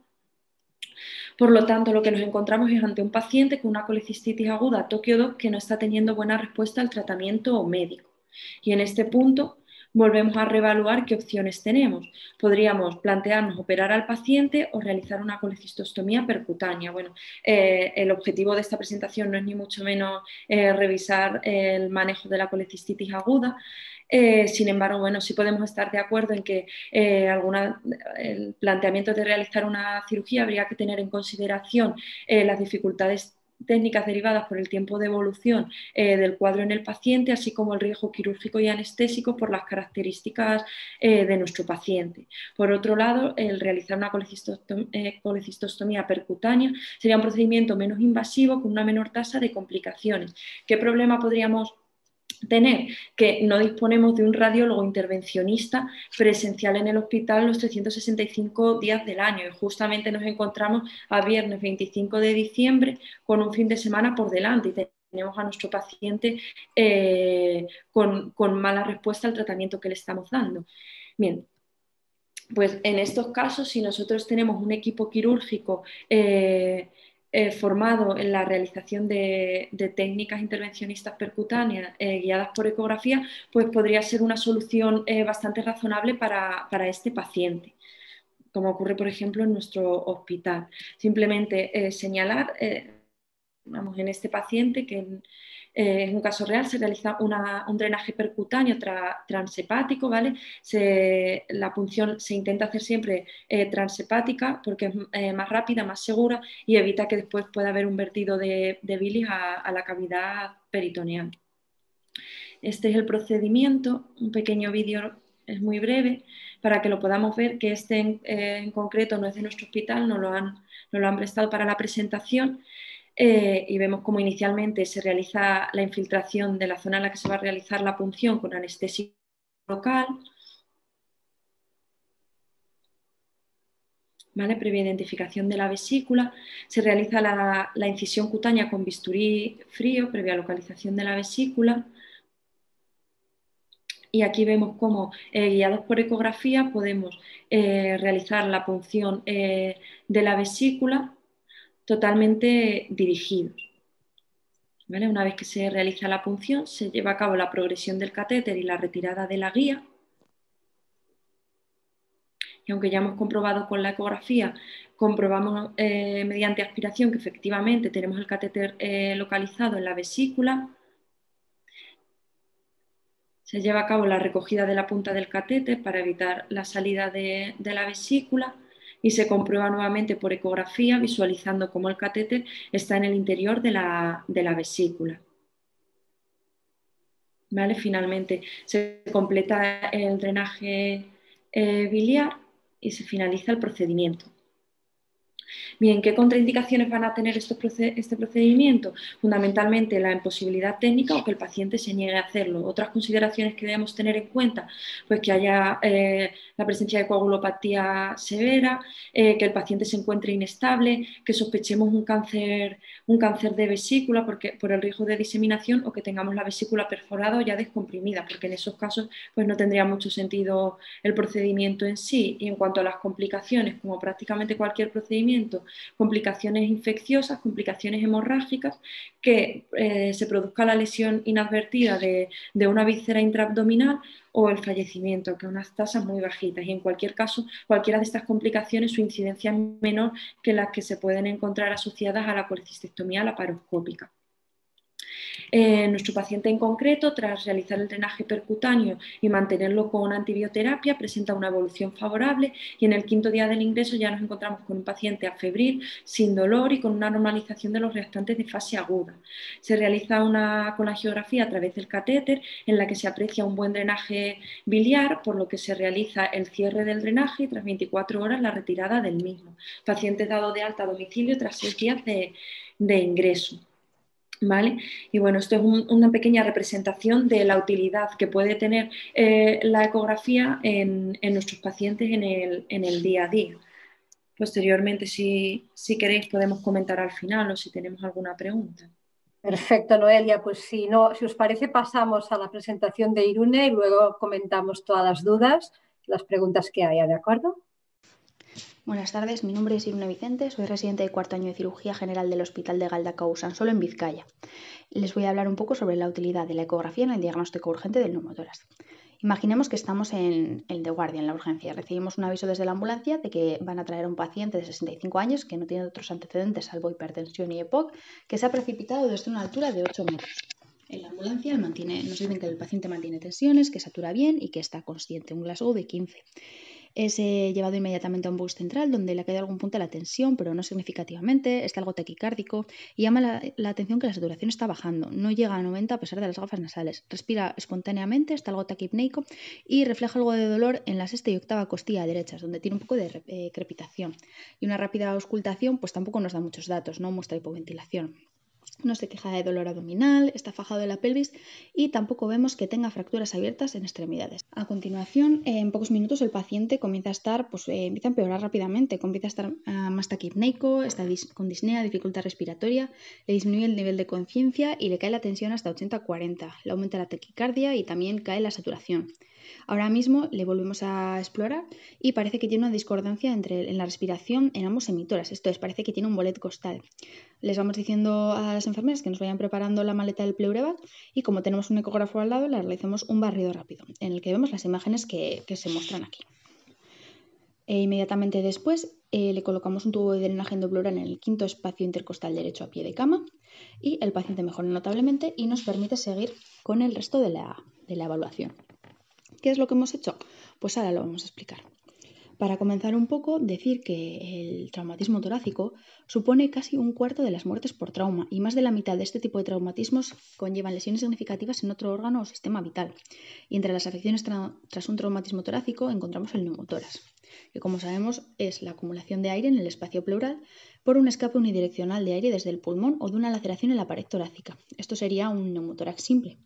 por lo tanto, lo que nos encontramos es ante un paciente con una colecistitis aguda Tokio 2 que no está teniendo buena respuesta al tratamiento médico. Y en este punto volvemos a reevaluar qué opciones tenemos. Podríamos plantearnos operar al paciente o realizar una colecistostomía percutánea. Bueno, eh, el objetivo de esta presentación no es ni mucho menos eh, revisar el manejo de la colecistitis aguda, eh, sin embargo, bueno, sí podemos estar de acuerdo en que eh, alguna, el planteamiento de realizar una cirugía habría que tener en consideración eh, las dificultades técnicas derivadas por el tiempo de evolución del cuadro en el paciente, así como el riesgo quirúrgico y anestésico por las características de nuestro paciente. Por otro lado, el realizar una colecistostomía, percutánea sería un procedimiento menos invasivo con una menor tasa de complicaciones. ¿Qué problema podríamos tener que no disponemos de un radiólogo intervencionista presencial en el hospital los 365 días del año y justamente nos encontramos a viernes 25 de diciembre con un fin de semana por delante y tenemos a nuestro paciente eh, con, mala respuesta al tratamiento que le estamos dando. Bien, pues en estos casos, si nosotros tenemos un equipo quirúrgico eh, eh, formado en la realización de, técnicas intervencionistas percutáneas eh, guiadas por ecografía, pues podría ser una solución eh, bastante razonable para, este paciente como ocurre, por ejemplo, en nuestro hospital. Simplemente señalar, vamos, en este paciente que eh, en un caso real se realiza un drenaje percutáneo transepático, ¿vale? la punción se intenta hacer siempre eh, transepática porque es eh, más rápida, más segura y evita que después pueda haber un vertido de, bilis a, la cavidad peritoneal. Este es el procedimiento, un pequeño vídeo es muy breve, para que lo podamos ver, que este en, concreto no es de nuestro hospital, no lo nos lo han prestado para la presentación. Eh, y vemos cómo inicialmente se realiza la infiltración de la zona en la que se va a realizar la punción con anestesia local, previa identificación de la vesícula, se realiza la, incisión cutánea con bisturí frío previa localización de la vesícula. Y aquí vemos cómo, eh, guiados por ecografía, podemos eh, realizar la punción de la vesícula totalmente dirigido. Una vez que se realiza la punción, se lleva a cabo la progresión del catéter y la retirada de la guía. Y aunque ya hemos comprobado con la ecografía, comprobamos eh, mediante aspiración que efectivamente tenemos el catéter eh, localizado en la vesícula, se lleva a cabo la recogida de la punta del catéter para evitar la salida de la vesícula y se comprueba nuevamente por ecografía visualizando cómo el catéter está en el interior de la, vesícula. ¿Vale? Finalmente se completa el drenaje eh, biliar y se finaliza el procedimiento. Bien, ¿qué contraindicaciones van a tener este procedimiento? Fundamentalmente la imposibilidad técnica o que el paciente se niegue a hacerlo. Otras consideraciones que debemos tener en cuenta, pues que haya eh, la presencia de coagulopatía severa, eh, que el paciente se encuentre inestable, que sospechemos un cáncer, un cáncer de vesícula porque, por el riesgo de diseminación o que tengamos la vesícula perforada o ya descomprimida, porque en esos casos pues, no tendría mucho sentido el procedimiento en sí. Y en cuanto a las complicaciones, como prácticamente cualquier procedimiento, complicaciones infecciosas, complicaciones hemorrágicas, que eh, se produzca la lesión inadvertida de, una víscera intraabdominal o el fallecimiento, que unas tasas muy bajitas. Y en cualquier caso, cualquiera de estas complicaciones, su incidencia es menor que las que se pueden encontrar asociadas a la colecistectomía laparoscópica. Eh, nuestro paciente en concreto, tras realizar el drenaje percutáneo y mantenerlo con antibioterapia, presenta una evolución favorable y en el quinto día del ingreso ya nos encontramos con un paciente afebril, sin dolor y con una normalización de los reactantes de fase aguda. Se realiza una colagiografía a través del catéter en la que se aprecia un buen drenaje biliar, por lo que se realiza el cierre del drenaje y tras 24 horas la retirada del mismo. Paciente dado de alta a domicilio tras seis días de ingreso. ¿Vale? Y bueno, esto es una pequeña representación de la utilidad que puede tener eh, la ecografía en, nuestros pacientes en el, día a día. Posteriormente, si, si, queréis, podemos comentar al final o si tenemos alguna pregunta. Perfecto, Noelia. Pues si no, si os parece, pasamos a la presentación de Irune y luego comentamos todas las dudas, las preguntas que haya, ¿de acuerdo? Buenas tardes, mi nombre es Irna Vicente, soy residente de cuarto año de cirugía general del Hospital de Galdacau, San Solo, en Vizcaya. Les voy a hablar un poco sobre la utilidad de la ecografía en el diagnóstico urgente del neumotórax. Imaginemos que estamos en el de guardia, en la urgencia. Recibimos un aviso desde la ambulancia de que van a traer a un paciente de 65 años que no tiene otros antecedentes salvo hipertensión y EPOC, que se ha precipitado desde una altura de 8 metros. En la ambulancia mantiene, nos dicen que el paciente mantiene tensiones, que satura bien y que está consciente, un Glasgow de 15. Es llevado inmediatamente a un bus central donde le ha caído algún punto de la tensión, pero no significativamente, está algo taquicárdico y llama la, atención que la saturación está bajando, no llega a 90 a pesar de las gafas nasales, respira espontáneamente, está algo taquipneico y refleja algo de dolor en la sexta y octava costilla derechas, donde tiene un poco de eh, crepitación. Y una rápida auscultación pues tampoco nos da muchos datos, no muestra hipoventilación no se queja de dolor abdominal, está fajado de la pelvis y tampoco vemos que tenga fracturas abiertas en extremidades. A continuación, en pocos minutos el paciente comienza a estar, pues eh, empieza a empeorar rápidamente, comienza a estar ah, más taquipneico, está con disnea, dificultad respiratoria, le disminuye el nivel de conciencia y le cae la tensión hasta 80-40, le aumenta la taquicardia y también cae la saturación. Ahora mismo le volvemos a explorar y parece que tiene una discordancia entre, en la respiración en ambos emitoras. esto es, parece que tiene un bolet costal. Les vamos diciendo a las enfermeras que nos vayan preparando la maleta del pleureva y como tenemos un ecógrafo al lado, le realizamos un barrido rápido, en el que vemos las imágenes que, se muestran aquí. E inmediatamente después eh, le colocamos un tubo de drenaje endoblural en el quinto espacio intercostal derecho a pie de cama y el paciente mejora notablemente y nos permite seguir con el resto de la evaluación. ¿Qué es lo que hemos hecho? Pues ahora lo vamos a explicar. Para comenzar un poco, decir que el traumatismo torácico supone casi un cuarto de las muertes por trauma y más de la mitad de este tipo de traumatismos conllevan lesiones significativas en otro órgano o sistema vital. Y entre las afecciones tras un traumatismo torácico encontramos el neumotoras, que como sabemos es la acumulación de aire en el espacio pleural por un escape unidireccional de aire desde el pulmón o de una laceración en la pared torácica. Esto sería un neumotórax simple.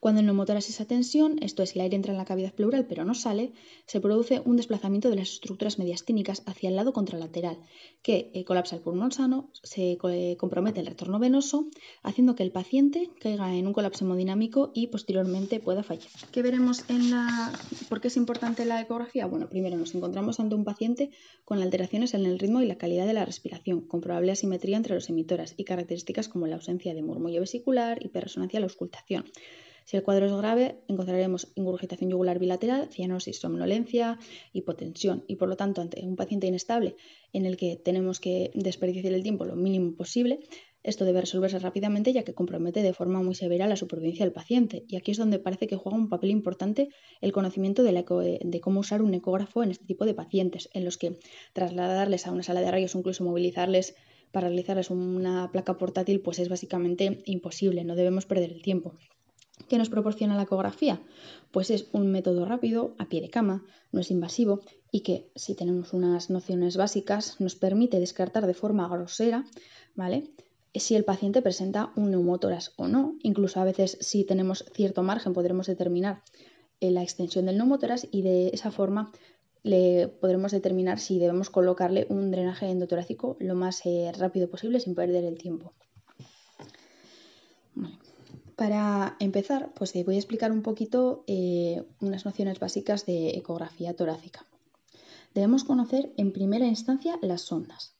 Cuando el motoras esa tensión, esto es, el aire entra en la cavidad pleural pero no sale, se produce un desplazamiento de las estructuras mediastínicas hacia el lado contralateral, que eh, colapsa el pulmón sano, se eh, compromete el retorno venoso, haciendo que el paciente caiga en un colapso hemodinámico y posteriormente pueda fallar. ¿Qué veremos en la... por qué es importante la ecografía? Bueno, primero nos encontramos ante un paciente con alteraciones en el ritmo y la calidad de la respiración, con probable asimetría entre los emitoras y características como la ausencia de murmullo vesicular, y hiperresonancia a la auscultación. Si el cuadro es grave, encontraremos ingurgitación yugular bilateral, cianosis, somnolencia, hipotensión. Y por lo tanto, ante un paciente inestable en el que tenemos que desperdiciar el tiempo lo mínimo posible, esto debe resolverse rápidamente ya que compromete de forma muy severa la supervivencia del paciente. Y aquí es donde parece que juega un papel importante el conocimiento de, eh, cómo usar un ecógrafo en este tipo de pacientes, en los que trasladarles a una sala de rayos, o incluso movilizarles para realizarles una placa portátil, pues es básicamente imposible, no debemos perder el tiempo que nos proporciona la ecografía? Pues es un método rápido, a pie de cama, no es invasivo y que, si tenemos unas nociones básicas, nos permite descartar de forma grosera, ¿vale? Si el paciente presenta un neumotoras o no. Incluso a veces, si tenemos cierto margen, podremos determinar eh, la extensión del neumotoras y de esa forma le podremos determinar si debemos colocarle un drenaje endotorácico lo más eh, rápido posible sin perder el tiempo. Para empezar, pues eh, voy a explicar un poquito eh, unas nociones básicas de ecografía torácica. Debemos conocer en primera instancia las sondas.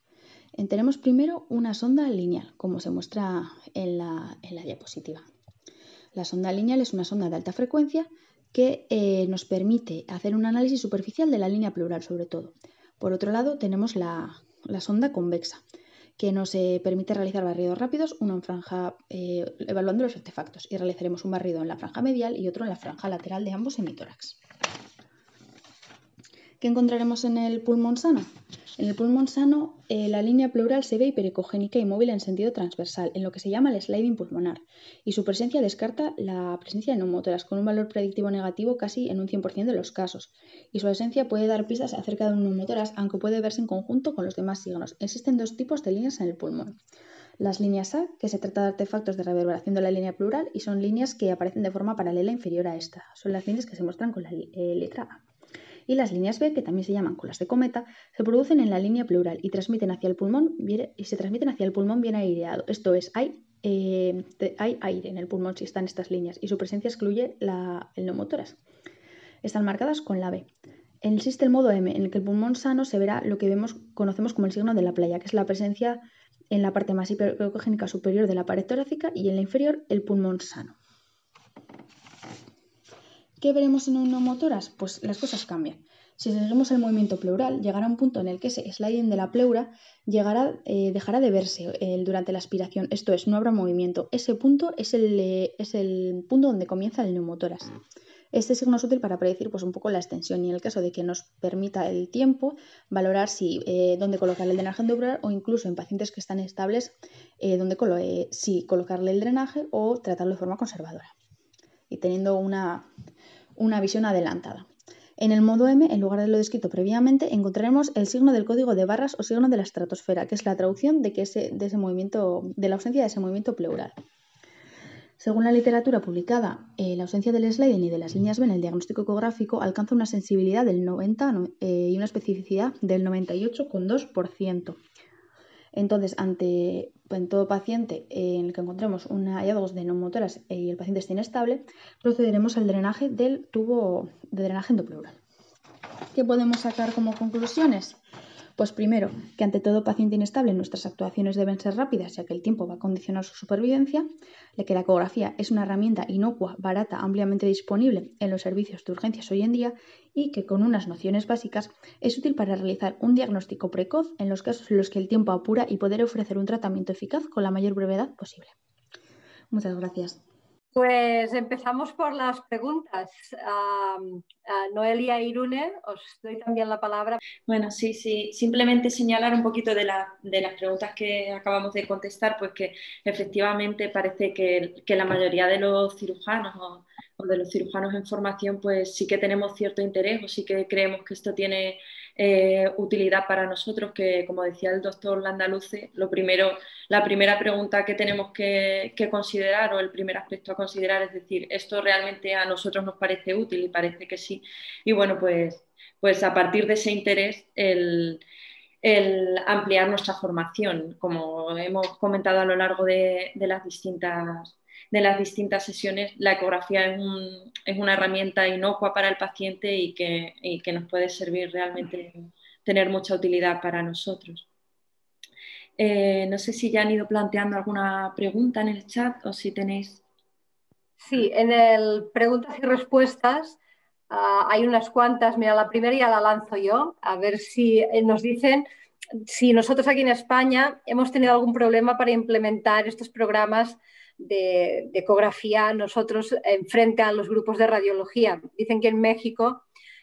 Eh, tenemos primero una sonda lineal, como se muestra en la, diapositiva. La sonda lineal es una sonda de alta frecuencia que nos permite hacer un análisis superficial de la línea plural, sobre todo. Por otro lado, tenemos la sonda convexa, que nos eh, permite realizar barridos rápidos, uno en franja eh, evaluando los artefactos y realizaremos un barrido en la franja medial y otro en la franja lateral de ambos semitórax. ¿Qué encontraremos en el pulmón sano? En el pulmón sano, eh, la línea pleural se ve hiperecogénica y móvil en sentido transversal, en lo que se llama el sliding pulmonar, y su presencia descarta la presencia de neumotoras, con un valor predictivo negativo casi en un 100% de los casos, y su ausencia puede dar pistas acerca de un neumotoras, aunque puede verse en conjunto con los demás signos. Existen dos tipos de líneas en el pulmón. Las líneas A, que se trata de artefactos de reverberación de la línea plural, y son líneas que aparecen de forma paralela inferior a esta. Son las líneas que se muestran con la eh, letra A y las líneas B, que también se llaman colas de cometa, se producen en la línea pleural y, transmiten hacia el pulmón, y se transmiten hacia el pulmón bien aireado. Esto es, hay, eh, hay aire en el pulmón si están estas líneas y su presencia excluye la, el neumotoras. Están marcadas con la B. Existe el modo M, en el que el pulmón sano se verá lo que vemos, conocemos como el signo de la playa, que es la presencia en la parte más hipercogénica superior de la pared torácica y en la inferior el pulmón sano. ¿Qué veremos en un neumotoras? Pues las cosas cambian. Si seguimos el movimiento pleural, llegará un punto en el que ese sliding de la pleura eh, dejará de verse eh, durante la aspiración, esto es, no habrá movimiento. Ese punto es el, eh, es el punto donde comienza el neumotoras. Este signo es útil para predecir pues, un poco la extensión y en el caso de que nos permita el tiempo, valorar si dónde colocar el drenaje endural o incluso en pacientes que están estables, si colocarle el drenaje o tratarlo de forma conservadora. Y teniendo una una visión adelantada. En el modo M, en lugar de lo descrito previamente, encontraremos el signo del código de barras o signo de la estratosfera, que es la traducción de, que ese, de, ese movimiento, de la ausencia de ese movimiento pleural. Según la literatura publicada, eh, la ausencia del sliding y de las líneas B en el diagnóstico ecográfico alcanza una sensibilidad del 90 eh, y una especificidad del 98,2%. Entonces, ante en todo paciente en el que encontremos un hallazgos de neumotoras y el paciente esté inestable, procederemos al drenaje del tubo de drenaje endopleural. ¿Qué podemos sacar como conclusiones? Pues primero, que ante todo paciente inestable nuestras actuaciones deben ser rápidas, ya que el tiempo va a condicionar su supervivencia, de que la ecografía es una herramienta inocua, barata, ampliamente disponible en los servicios de urgencias hoy en día y que con unas nociones básicas es útil para realizar un diagnóstico precoz en los casos en los que el tiempo apura y poder ofrecer un tratamiento eficaz con la mayor brevedad posible. Muchas gracias. Pues empezamos por las preguntas. Noelia Irune, os doy también la palabra. Bueno, sí, sí, simplemente señalar un poquito de, las preguntas que acabamos de contestar, pues que efectivamente parece que, la mayoría de los cirujanos o, o, de los cirujanos en formación, pues sí que tenemos cierto interés o sí que creemos que esto tiene eh, utilidad para nosotros, que como decía el doctor Landaluce, lo primero, la primera pregunta que tenemos que, considerar o el primer aspecto a considerar es decir, ¿esto realmente a nosotros nos parece útil? Y parece que sí. Y bueno, pues, pues a partir de ese interés, el, ampliar nuestra formación, como hemos comentado a lo largo de las distintas de las distintas sesiones, la ecografía es, una herramienta inocua para el paciente y que, nos puede servir realmente tener mucha utilidad para nosotros. Eh, no sé si ya han ido planteando alguna pregunta en el chat o si tenéis. Sí, en el preguntas y respuestas ah, hay unas cuantas. Mira, la primera ya la lanzo yo, a ver si eh, nos dicen si nosotros aquí en España hemos tenido algún problema para implementar estos programas de, ecografía, nosotros enfrente eh, a los grupos de radiología. Dicen que en México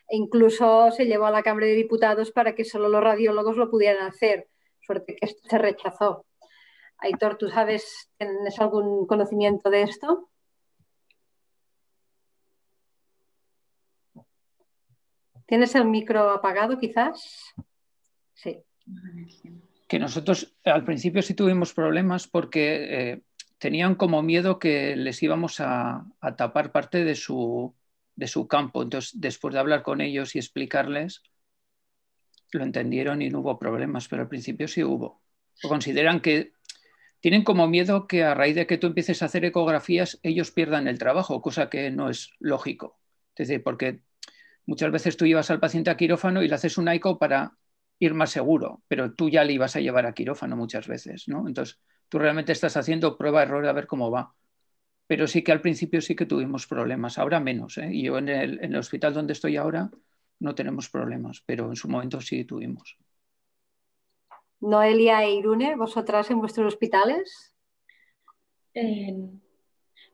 incluso se llevó a la Cámara de Diputados para que solo los radiólogos lo pudieran hacer. Suerte que esto se rechazó. Aitor, ¿tú sabes, tienes algún conocimiento de esto? ¿Tienes el micro apagado quizás? Sí. Que nosotros al principio sí tuvimos problemas porque eh, tenían como miedo que les íbamos a, tapar parte de su, campo. Entonces, después de hablar con ellos y explicarles, lo entendieron y no hubo problemas, pero al principio sí hubo. consideran que tienen como miedo que a raíz de que tú empieces a hacer ecografías, ellos pierdan el trabajo, cosa que no es lógico. Es decir, porque muchas veces tú llevas al paciente a quirófano y le haces un ICO para ir más seguro, pero tú ya le ibas a llevar a quirófano muchas veces, ¿no? Entonces, tú realmente estás haciendo prueba-error a ver cómo va. Pero sí que al principio sí que tuvimos problemas, ahora menos. ¿eh? Y yo en el, hospital donde estoy ahora no tenemos problemas, pero en su momento sí tuvimos. Noelia e Irune, ¿vosotras en vuestros hospitales?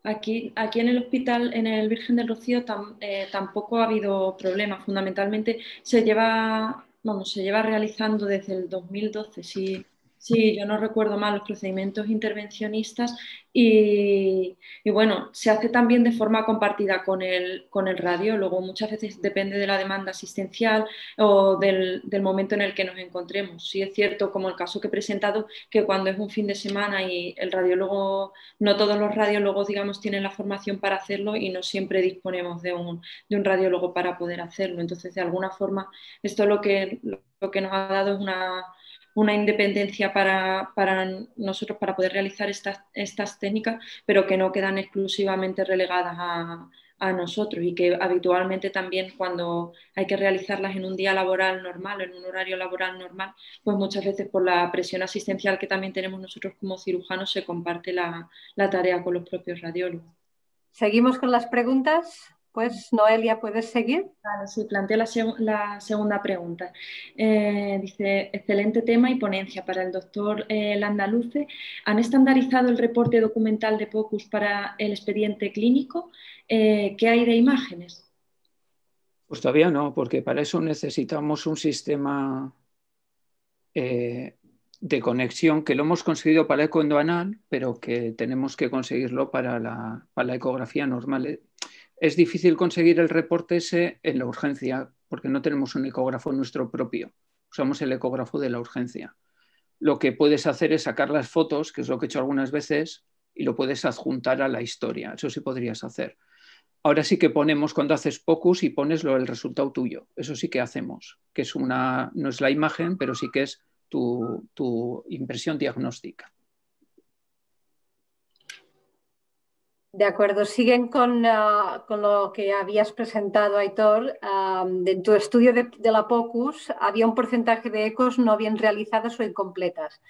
aquí, aquí en el hospital, en el Virgen del Rocío, eh, tampoco ha habido problemas. Fundamentalmente se lleva, se lleva realizando desde el 2012, sí, Sí, yo no recuerdo mal los procedimientos intervencionistas y, bueno, se hace también de forma compartida con el, con el radiólogo. Muchas veces depende de la demanda asistencial o del, momento en el que nos encontremos. Sí es cierto, como el caso que he presentado, que cuando es un fin de semana y el radiólogo, no todos los radiólogos, digamos, tienen la formación para hacerlo y no siempre disponemos de un, de radiólogo para poder hacerlo. Entonces, de alguna forma, esto lo que, lo que nos ha dado es una una independencia para, nosotros para poder realizar estas, técnicas, pero que no quedan exclusivamente relegadas a, nosotros y que habitualmente también cuando hay que realizarlas en un día laboral normal o en un horario laboral normal, pues muchas veces por la presión asistencial que también tenemos nosotros como cirujanos se comparte la tarea con los propios radiólogos. Seguimos con las preguntas. Pues Noelia, ¿puedes seguir? Claro, sí, planteo la, segunda pregunta. Eh, dice, excelente tema y ponencia para el doctor el eh, Landaluce. ¿Han estandarizado el reporte documental de POCUS para el expediente clínico? Eh, ¿Qué hay de imágenes? Pues todavía no, porque para eso necesitamos un sistema de conexión que lo hemos conseguido para el ecoendoanal, pero que tenemos que conseguirlo para la, para la ecografía normal es difícil conseguir el reporte ese en la urgencia, porque no tenemos un ecógrafo nuestro propio, usamos el ecógrafo de la urgencia. Lo que puedes hacer es sacar las fotos, que es lo que he hecho algunas veces, y lo puedes adjuntar a la historia, eso sí podrías hacer. Ahora sí que ponemos cuando haces POCUS y pones el resultado tuyo, eso sí que hacemos, que es una, no es la imagen, pero sí que es tu, tu impresión diagnóstica. De acuerdo, siguen eh, con, lo que habías presentado, Aitor. en tu estudio de, la POCUS había un porcentaje de ecos no bien realizadas o incompletas.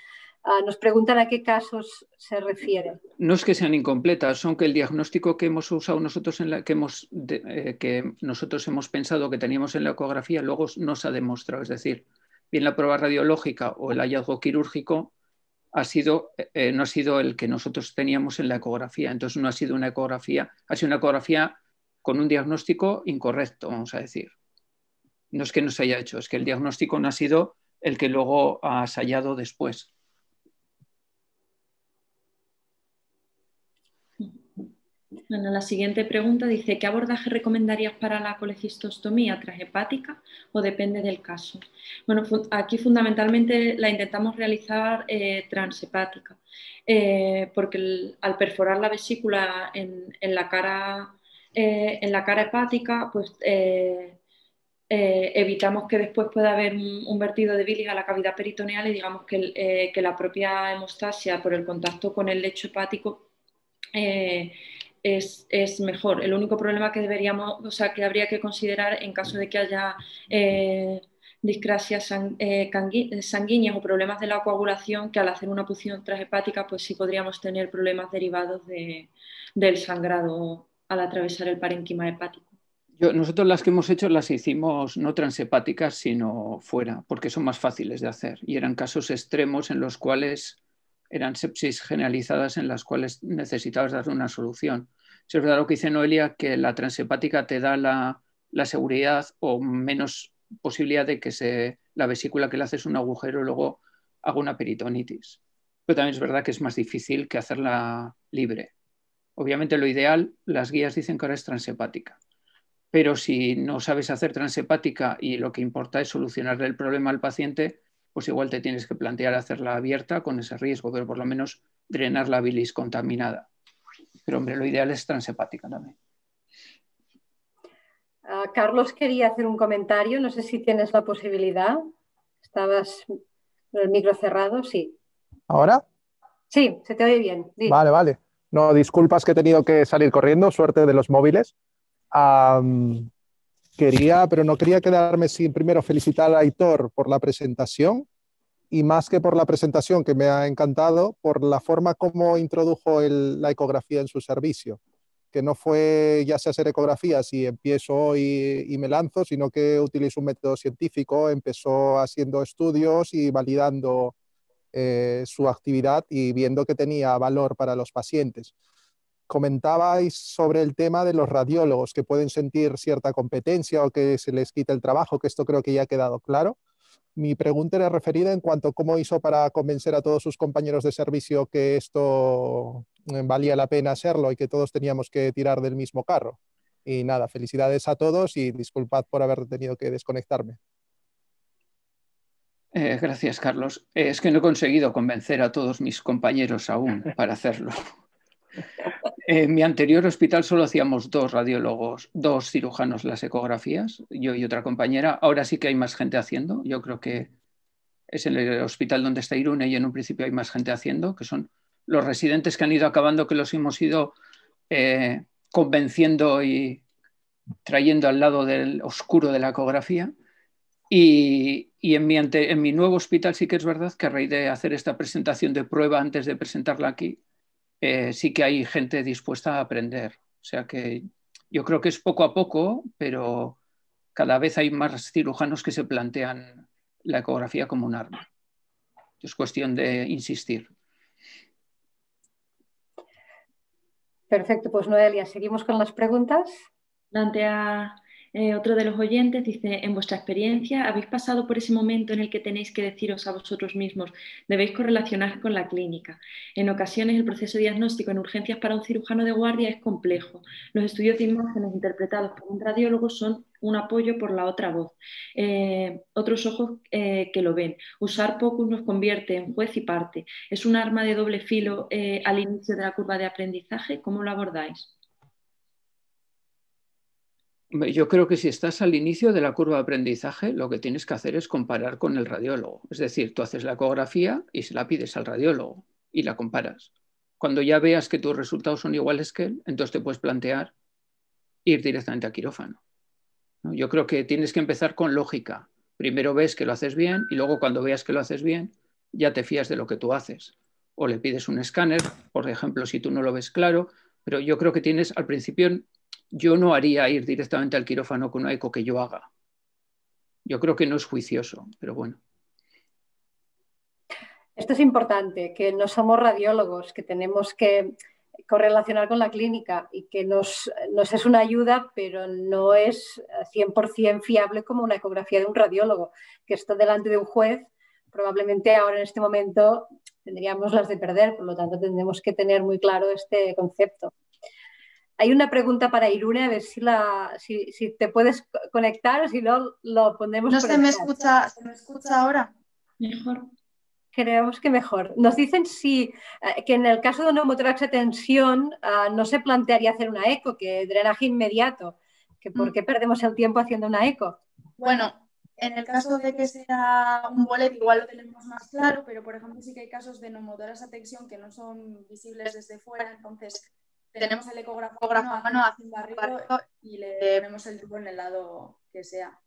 Ah, nos preguntan a qué casos se refiere. No es que sean incompletas, son que el diagnóstico que hemos usado nosotros, en la, que, hemos, eh, que nosotros hemos pensado que teníamos en la ecografía, luego no se ha demostrado. Es decir, bien la prueba radiológica o el hallazgo quirúrgico sido, eh, eh, no ha sido el que nosotros teníamos en la ecografía. Entonces no ha sido una ecografía, ha sido una ecografía con un diagnóstico incorrecto, vamos a decir. No es que no se haya hecho, es que el diagnóstico no ha sido el que luego ha hallado después. Bueno, la siguiente pregunta dice, ¿qué abordaje recomendarías para la colecistostomía transhepática o depende del caso? Bueno, aquí fundamentalmente la intentamos realizar eh, transhepática, eh, porque al perforar la vesícula en, la, cara, eh, en la cara hepática, pues eh, evitamos que después pueda haber un, vertido de bilis a la cavidad peritoneal y digamos que, la propia hemostasia por el contacto con el lecho hepático es, mejor. El único problema que deberíamos, o sea, que habría que considerar en caso de que haya eh, discrasias eh, eh, sanguíneas o problemas de la coagulación, que al hacer una punción transhepática, pues sí podríamos tener problemas derivados del sangrado al atravesar el parénquima hepático. nosotros las que hemos hecho las hicimos no transhepáticas, sino fuera, porque son más fáciles de hacer y eran casos extremos en los cuales eran sepsis generalizadas en las cuales necesitabas dar una solución. Si es verdad lo que dice Noelia, que la transepática te da la, seguridad o menos posibilidad de que la vesícula que le haces un agujero luego haga una peritonitis. Pero también es verdad que es más difícil que hacerla libre. Obviamente lo ideal, las guías dicen que ahora es transepática. Pero si no sabes hacer transepática y lo que importa es solucionarle el problema al paciente, pues igual te tienes que plantear hacerla abierta con ese riesgo, pero por lo menos drenar la bilis contaminada. Pero hombre, lo ideal es transepática también. Ah, Carlos quería hacer un comentario, no sé si tienes la posibilidad. Estabas con el micro cerrado, sí. ¿Ahora? Sí, se te oye bien. Vale, vale. No, disculpas que he tenido que salir corriendo, suerte de los móviles quería, pero no quería quedarme sin primero felicitar a Aitor por la presentación y más que por la presentación que me ha encantado, por la forma como introdujo la ecografía en su servicio, que no fue ya sea hacer ecografías y empiezo y, me lanzo, sino que utilizó un método científico, empezó haciendo estudios y validando eh, su actividad y viendo que tenía valor para los pacientes comentabais sobre el tema de los radiólogos que pueden sentir cierta competencia o que se les quita el trabajo, que esto creo que ya ha quedado claro. Mi pregunta era referida en cuanto a cómo hizo para convencer a todos sus compañeros de servicio que esto eh, valía la pena hacerlo y que todos teníamos que tirar del mismo carro. Y nada, felicidades a todos y disculpad por haber tenido que desconectarme. Eh, gracias, Carlos. Eh, es que no he conseguido convencer a todos mis compañeros aún para hacerlo. (laughs) En mi anterior hospital solo hacíamos dos radiólogos, dos cirujanos las ecografías, yo y otra compañera. Ahora sí que hay más gente haciendo. Yo creo que es en el hospital donde está Irune y en un principio hay más gente haciendo, que son los residentes que han ido acabando, que los hemos ido eh, convenciendo y trayendo al lado del oscuro de la ecografía. Y, en, mi en mi nuevo hospital sí que es verdad que a raíz de hacer esta presentación de prueba antes de presentarla aquí, eh, sí que hay gente dispuesta a aprender. O sea que yo creo que es poco a poco, pero cada vez hay más cirujanos que se plantean la ecografía como un arma. Es cuestión de insistir. Perfecto, pues Noelia, seguimos con las preguntas. Plantea eh, otro de los oyentes dice, en vuestra experiencia, ¿habéis pasado por ese momento en el que tenéis que deciros a vosotros mismos, debéis correlacionar con la clínica? En ocasiones el proceso diagnóstico en urgencias para un cirujano de guardia es complejo. Los estudios de imágenes interpretados por un radiólogo son un apoyo por la otra voz, eh, otros ojos eh, que lo ven. Usar poco nos convierte en juez y parte. Es un arma de doble filo al inicio de la curva de aprendizaje. ¿Cómo lo abordáis? yo creo que si estás al inicio de la curva de aprendizaje, lo que tienes que hacer es comparar con el radiólogo. Es decir, tú haces la ecografía y se la pides al radiólogo y la comparas. Cuando ya veas que tus resultados son iguales que él, entonces te puedes plantear ir directamente a quirófano. Yo creo que tienes que empezar con lógica. Primero ves que lo haces bien y luego cuando veas que lo haces bien, ya te fías de lo que tú haces. O le pides un escáner, por ejemplo, si tú no lo ves claro, pero yo creo que tienes al principio yo no haría ir directamente al quirófano con una eco que yo haga. Yo creo que no es juicioso, pero bueno. Esto es importante, que no somos radiólogos, que tenemos que correlacionar con la clínica y que nos, es una ayuda, pero no es 100% fiable como una ecografía de un radiólogo, que esto delante de un juez, probablemente ahora en este momento tendríamos las de perder, por lo tanto tendremos que tener muy claro este concepto. Hay una pregunta para Irune, a ver si, te puedes conectar o si no lo ponemos. No se me, escucha, se me escucha ahora. Mejor. Creemos que mejor. Nos dicen si, eh, que en el caso de una motorax de tensión ah, no se plantearía hacer una eco, que drenaje inmediato, que por mm. qué perdemos el tiempo haciendo una eco. Bueno, en el caso de que sea un bolet igual lo tenemos más claro, pero por ejemplo sí que hay casos de neumotoras a tensión que no son visibles desde fuera, entonces tenemos el ecografógrafo a mano, haciendo arriba y le ponemos el tubo en el lado que sea.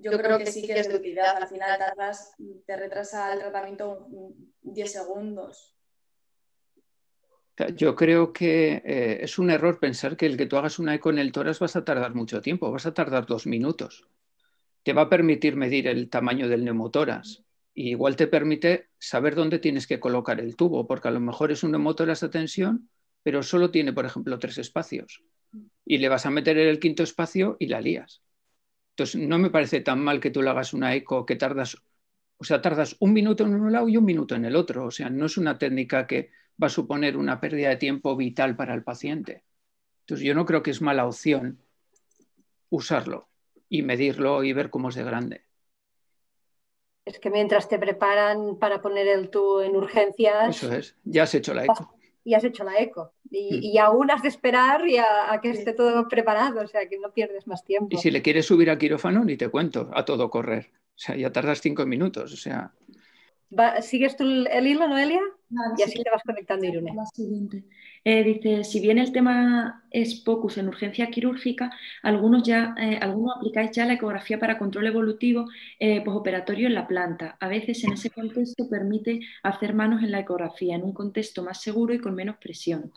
Yo, creo, que, sí que es de utilidad. Al final te, te retrasa el tratamiento 10 segundos. Yo creo que eh, es un error pensar que el que tú hagas una eco en el tórax vas a tardar mucho tiempo, vas a tardar dos minutos. Te va a permitir medir el tamaño del neumotoras y igual te permite saber dónde tienes que colocar el tubo, porque a lo mejor es un neumotoras a tensión pero solo tiene, por ejemplo, tres espacios. Y le vas a meter en el quinto espacio y la lías. Entonces, no me parece tan mal que tú le hagas una eco que tardas, o sea, tardas un minuto en un lado y un minuto en el otro. O sea, no es una técnica que va a suponer una pérdida de tiempo vital para el paciente. Entonces, yo no creo que es mala opción usarlo y medirlo y ver cómo es de grande. Es que mientras te preparan para poner el tú en urgencias. Eso es, ya has hecho la eco y has hecho la eco. Hmm. Y, aún has de esperar y a, que esté todo preparado, o sea que no pierdes más tiempo. Y si le quieres subir a quirófano, ni te cuento, a todo correr. O sea, ya tardas cinco minutos, o sea. ¿Sigues tú el hilo, Noelia? y así te vas conectando, Irune. Eh, dice, si bien el tema es POCUS en urgencia quirúrgica, algunos, ya, eh, algunos aplicáis ya la ecografía para control evolutivo eh, posoperatorio en la planta. A veces en ese contexto permite hacer manos en la ecografía, en un contexto más seguro y con menos presión.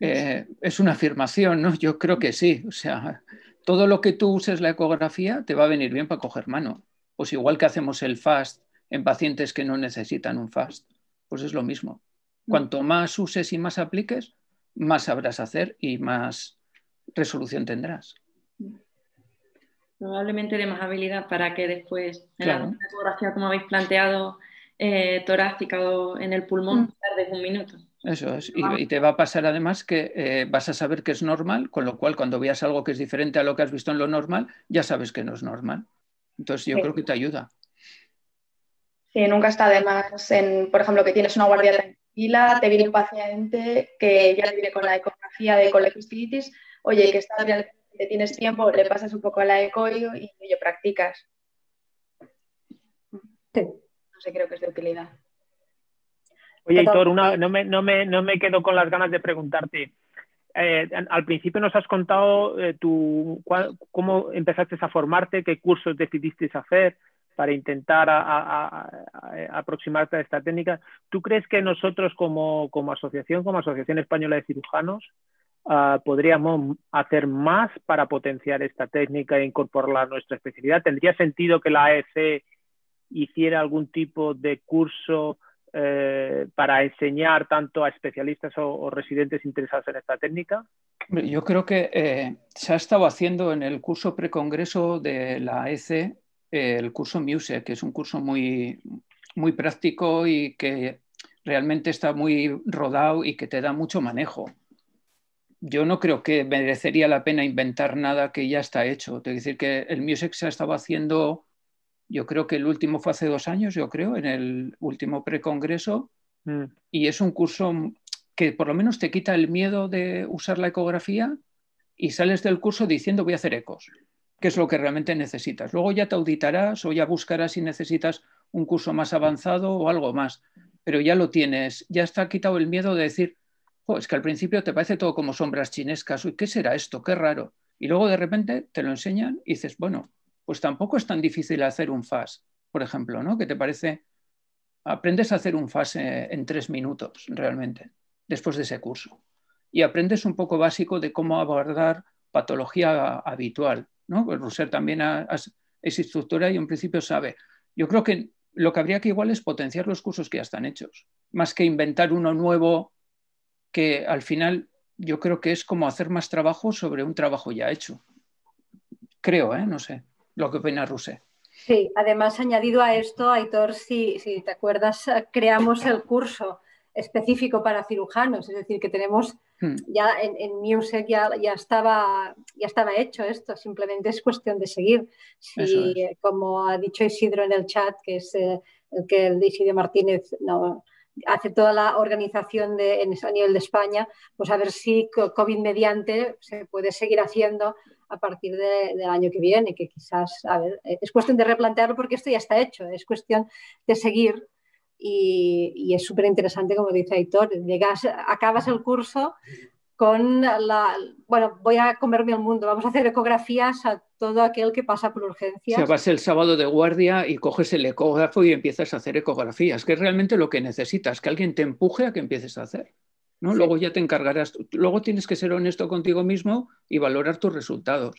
es una afirmación, ¿no? Yo creo que sí. O sea, todo lo que tú uses la ecografía te va a venir bien para coger mano. Pues igual que hacemos el FAST en pacientes que no necesitan un FAST, pues es lo mismo. Mm. Cuanto más uses y más apliques, más sabrás hacer y más resolución tendrás. Probablemente de más habilidad para que después en la ecografía, como habéis planteado, eh, torácica o en el pulmón, mm. tardes un minuto. Eso es, y, te va a pasar además que eh, vas a saber que es normal, con lo cual cuando veas algo que es diferente a lo que has visto en lo normal, ya sabes que no es normal. Entonces yo creo que te ayuda. Sí, nunca está de más, en, por ejemplo, que tienes una guardia tranquila, te viene un paciente que ya le viene con la ecografía de colectivitis. oye, que está bien, te tienes tiempo, le pasas un poco a la eco y, yo practicas. Sí. No sé, creo que es de utilidad. Oye, Hitor, una, no, me, quedo con las ganas de preguntarte. Eh, al principio nos has contado eh, cómo empezaste a formarte, qué cursos decidiste hacer para intentar aproximarte a esta técnica. ¿Tú crees que nosotros como, asociación, como Asociación Española de Cirujanos, ah, podríamos hacer más para potenciar esta técnica e incorporarla a nuestra especialidad? ¿Tendría sentido que la AEC hiciera algún tipo de curso eh, para enseñar tanto a especialistas o, residentes interesados en esta técnica? Yo creo que eh, se ha estado haciendo en el curso precongreso de la ECE eh, el curso Music, que es un curso muy, muy práctico y que realmente está muy rodado y que te da mucho manejo. Yo no creo que merecería la pena inventar nada que ya está hecho. Es decir, que el Music se ha estado haciendo yo creo que el último fue hace dos años, yo creo, en el último precongreso. Mm. Y es un curso que por lo menos te quita el miedo de usar la ecografía y sales del curso diciendo voy a hacer ecos, que es lo que realmente necesitas. Luego ya te auditarás o ya buscarás si necesitas un curso más avanzado o algo más, pero ya lo tienes, ya está quitado el miedo de decir, oh, es que al principio te parece todo como sombras chinescas, ¿y ¿qué será esto? Qué raro. Y luego de repente te lo enseñan y dices, bueno, pues tampoco es tan difícil hacer un FAS, por ejemplo, ¿no? Que te parece, aprendes a hacer un FAS eh, en tres minutos realmente, después de ese curso. Y aprendes un poco básico de cómo abordar patología habitual, ¿no? Pues también es instructora y en principio sabe. Yo creo que lo que habría que igual es potenciar los cursos que ya están hechos, más que inventar uno nuevo que al final yo creo que es como hacer más trabajo sobre un trabajo ya hecho. Creo, ¿eh? No sé lo que opina Ruse. Sí, además añadido a esto, Aitor, si, te acuerdas, creamos el curso específico para cirujanos, es decir, que tenemos hmm. ya en, en ya, estaba, ya estaba hecho esto, simplemente es cuestión de seguir. como ha dicho Isidro en el chat, que es eh, el que el Isidro Martínez no, hace toda la organización en, a nivel de España, pues a ver si COVID mediante se puede seguir haciendo a partir del año que viene, que quizás, a ver, eh, es cuestión de replantearlo porque esto ya está hecho, es cuestión de seguir y, es súper interesante, como dice Aitor, llegas, acabas el curso con la, bueno, voy a comerme el mundo, vamos a hacer ecografías a todo aquel que pasa por urgencias. O sea, vas el sábado de guardia y coges el ecógrafo y empiezas a hacer ecografías, que es realmente lo que necesitas, que alguien te empuje a que empieces a hacer. Luego ya te encargarás, luego tienes que ser honesto contigo mismo y valorar tus resultados,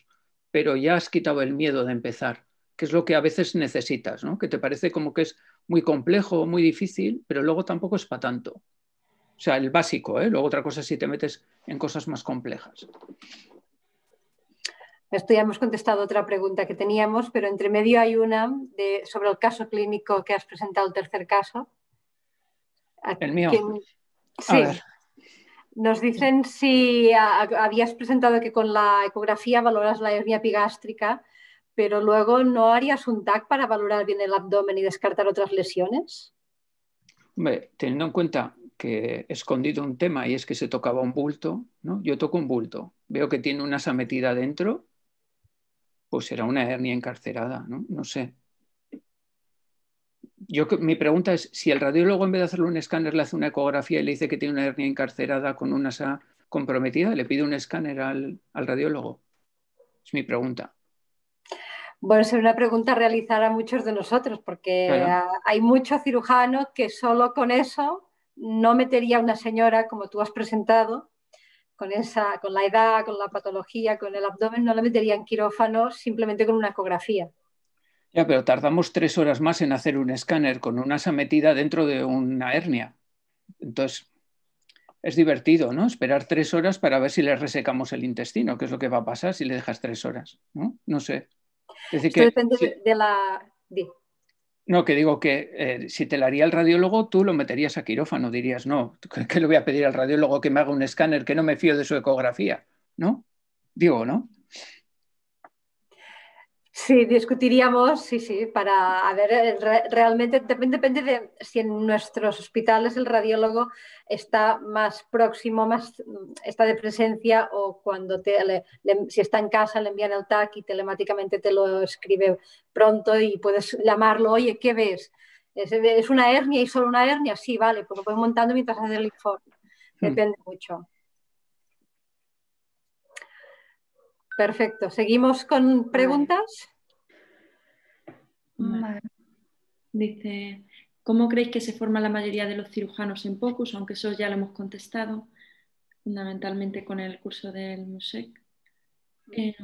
pero ya has quitado el miedo de empezar, que es lo que a veces necesitas, ¿no? Que te parece como que es muy complejo, muy difícil, pero luego tampoco es para tanto. O sea, el básico, ¿eh? Luego otra cosa si te metes en cosas más complejas. Esto ya hemos contestado otra pregunta que teníamos, pero entre medio hay una de, sobre el caso clínico que has presentado, el tercer caso. ¿El mío? Sí. Nos dicen si habías presentado que con la ecografía valoras la hernia epigástrica, pero luego ¿no harías un TAC para valorar bien el abdomen y descartar otras lesiones? Hombre, teniendo en cuenta que he escondido un tema y es que se tocaba un bulto, ¿no? Yo toco un bulto, veo que tiene una asa metida dentro, pues era una hernia encarcerada, ¿no? No sé yo, mi pregunta es, si el radiólogo en vez de hacerle un escáner le hace una ecografía y le dice que tiene una hernia encarcerada con una asa comprometida, ¿le pide un escáner al, radiólogo? Es mi pregunta. Bueno, es una pregunta realizada a muchos de nosotros, porque hay muchos cirujanos que solo con eso no metería una señora como tú has presentado, con, esa, con la edad, con la patología, con el abdomen, no la meterían en simplemente con una ecografía. Ya, pero tardamos tres horas más en hacer un escáner con una asa metida dentro de una hernia. Entonces, es divertido, ¿no? Esperar tres horas para ver si le resecamos el intestino, que es lo que va a pasar si le dejas tres horas, ¿no? No sé. Es decir que, depende de la... No, que digo que eh, si te la haría el radiólogo, tú lo meterías a quirófano, dirías, no, que le voy a pedir al radiólogo que me haga un escáner, que no me fío de su ecografía, ¿no? Digo, ¿no? Sí, discutiríamos, sí, sí, para ver, eh, realmente depende, de si en nuestros hospitales el radiólogo está más próximo, más está de presencia o cuando te, si está en casa le envían el TAC y telemáticamente te lo escribe pronto y puedes llamarlo, oye, ¿qué ves? ¿Es, una hernia y solo una hernia? Sí, vale, porque lo puedes montando mientras haces el informe. Hmm. Depende mucho. Perfecto. ¿Seguimos con preguntas? Dice, ¿cómo creéis que se forma la mayoría de los cirujanos en POCUS? Aunque eso ya lo hemos contestado, fundamentalmente con el curso del MUSEC. Eh,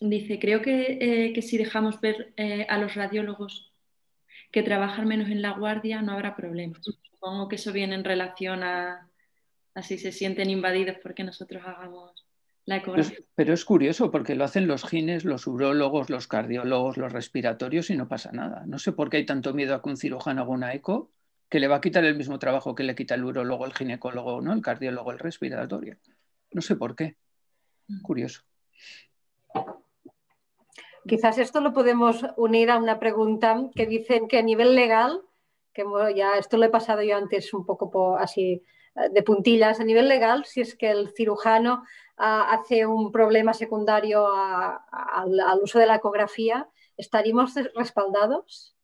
dice, creo eh, que, si dejamos ver eh, a los radiólogos que trabajan menos en la guardia, no habrá problemas. Supongo que eso viene en relación a, a si se sienten invadidos porque nosotros hagamos pero, es curioso porque lo hacen los gines, los urólogos, los cardiólogos, los respiratorios y no pasa nada. No sé por qué hay tanto miedo a que un cirujano haga una eco que le va a quitar el mismo trabajo que le quita el urólogo, el ginecólogo, ¿no? el cardiólogo, el respiratorio. No sé por qué. Mm. Curioso. Quizás esto lo podemos unir a una pregunta que dicen que a nivel legal, que ya esto lo he pasado yo antes un poco así de puntillas a nivel legal si es que el cirujano ah, hace un problema secundario al, uso de la ecografía, ¿estaríamos respaldados?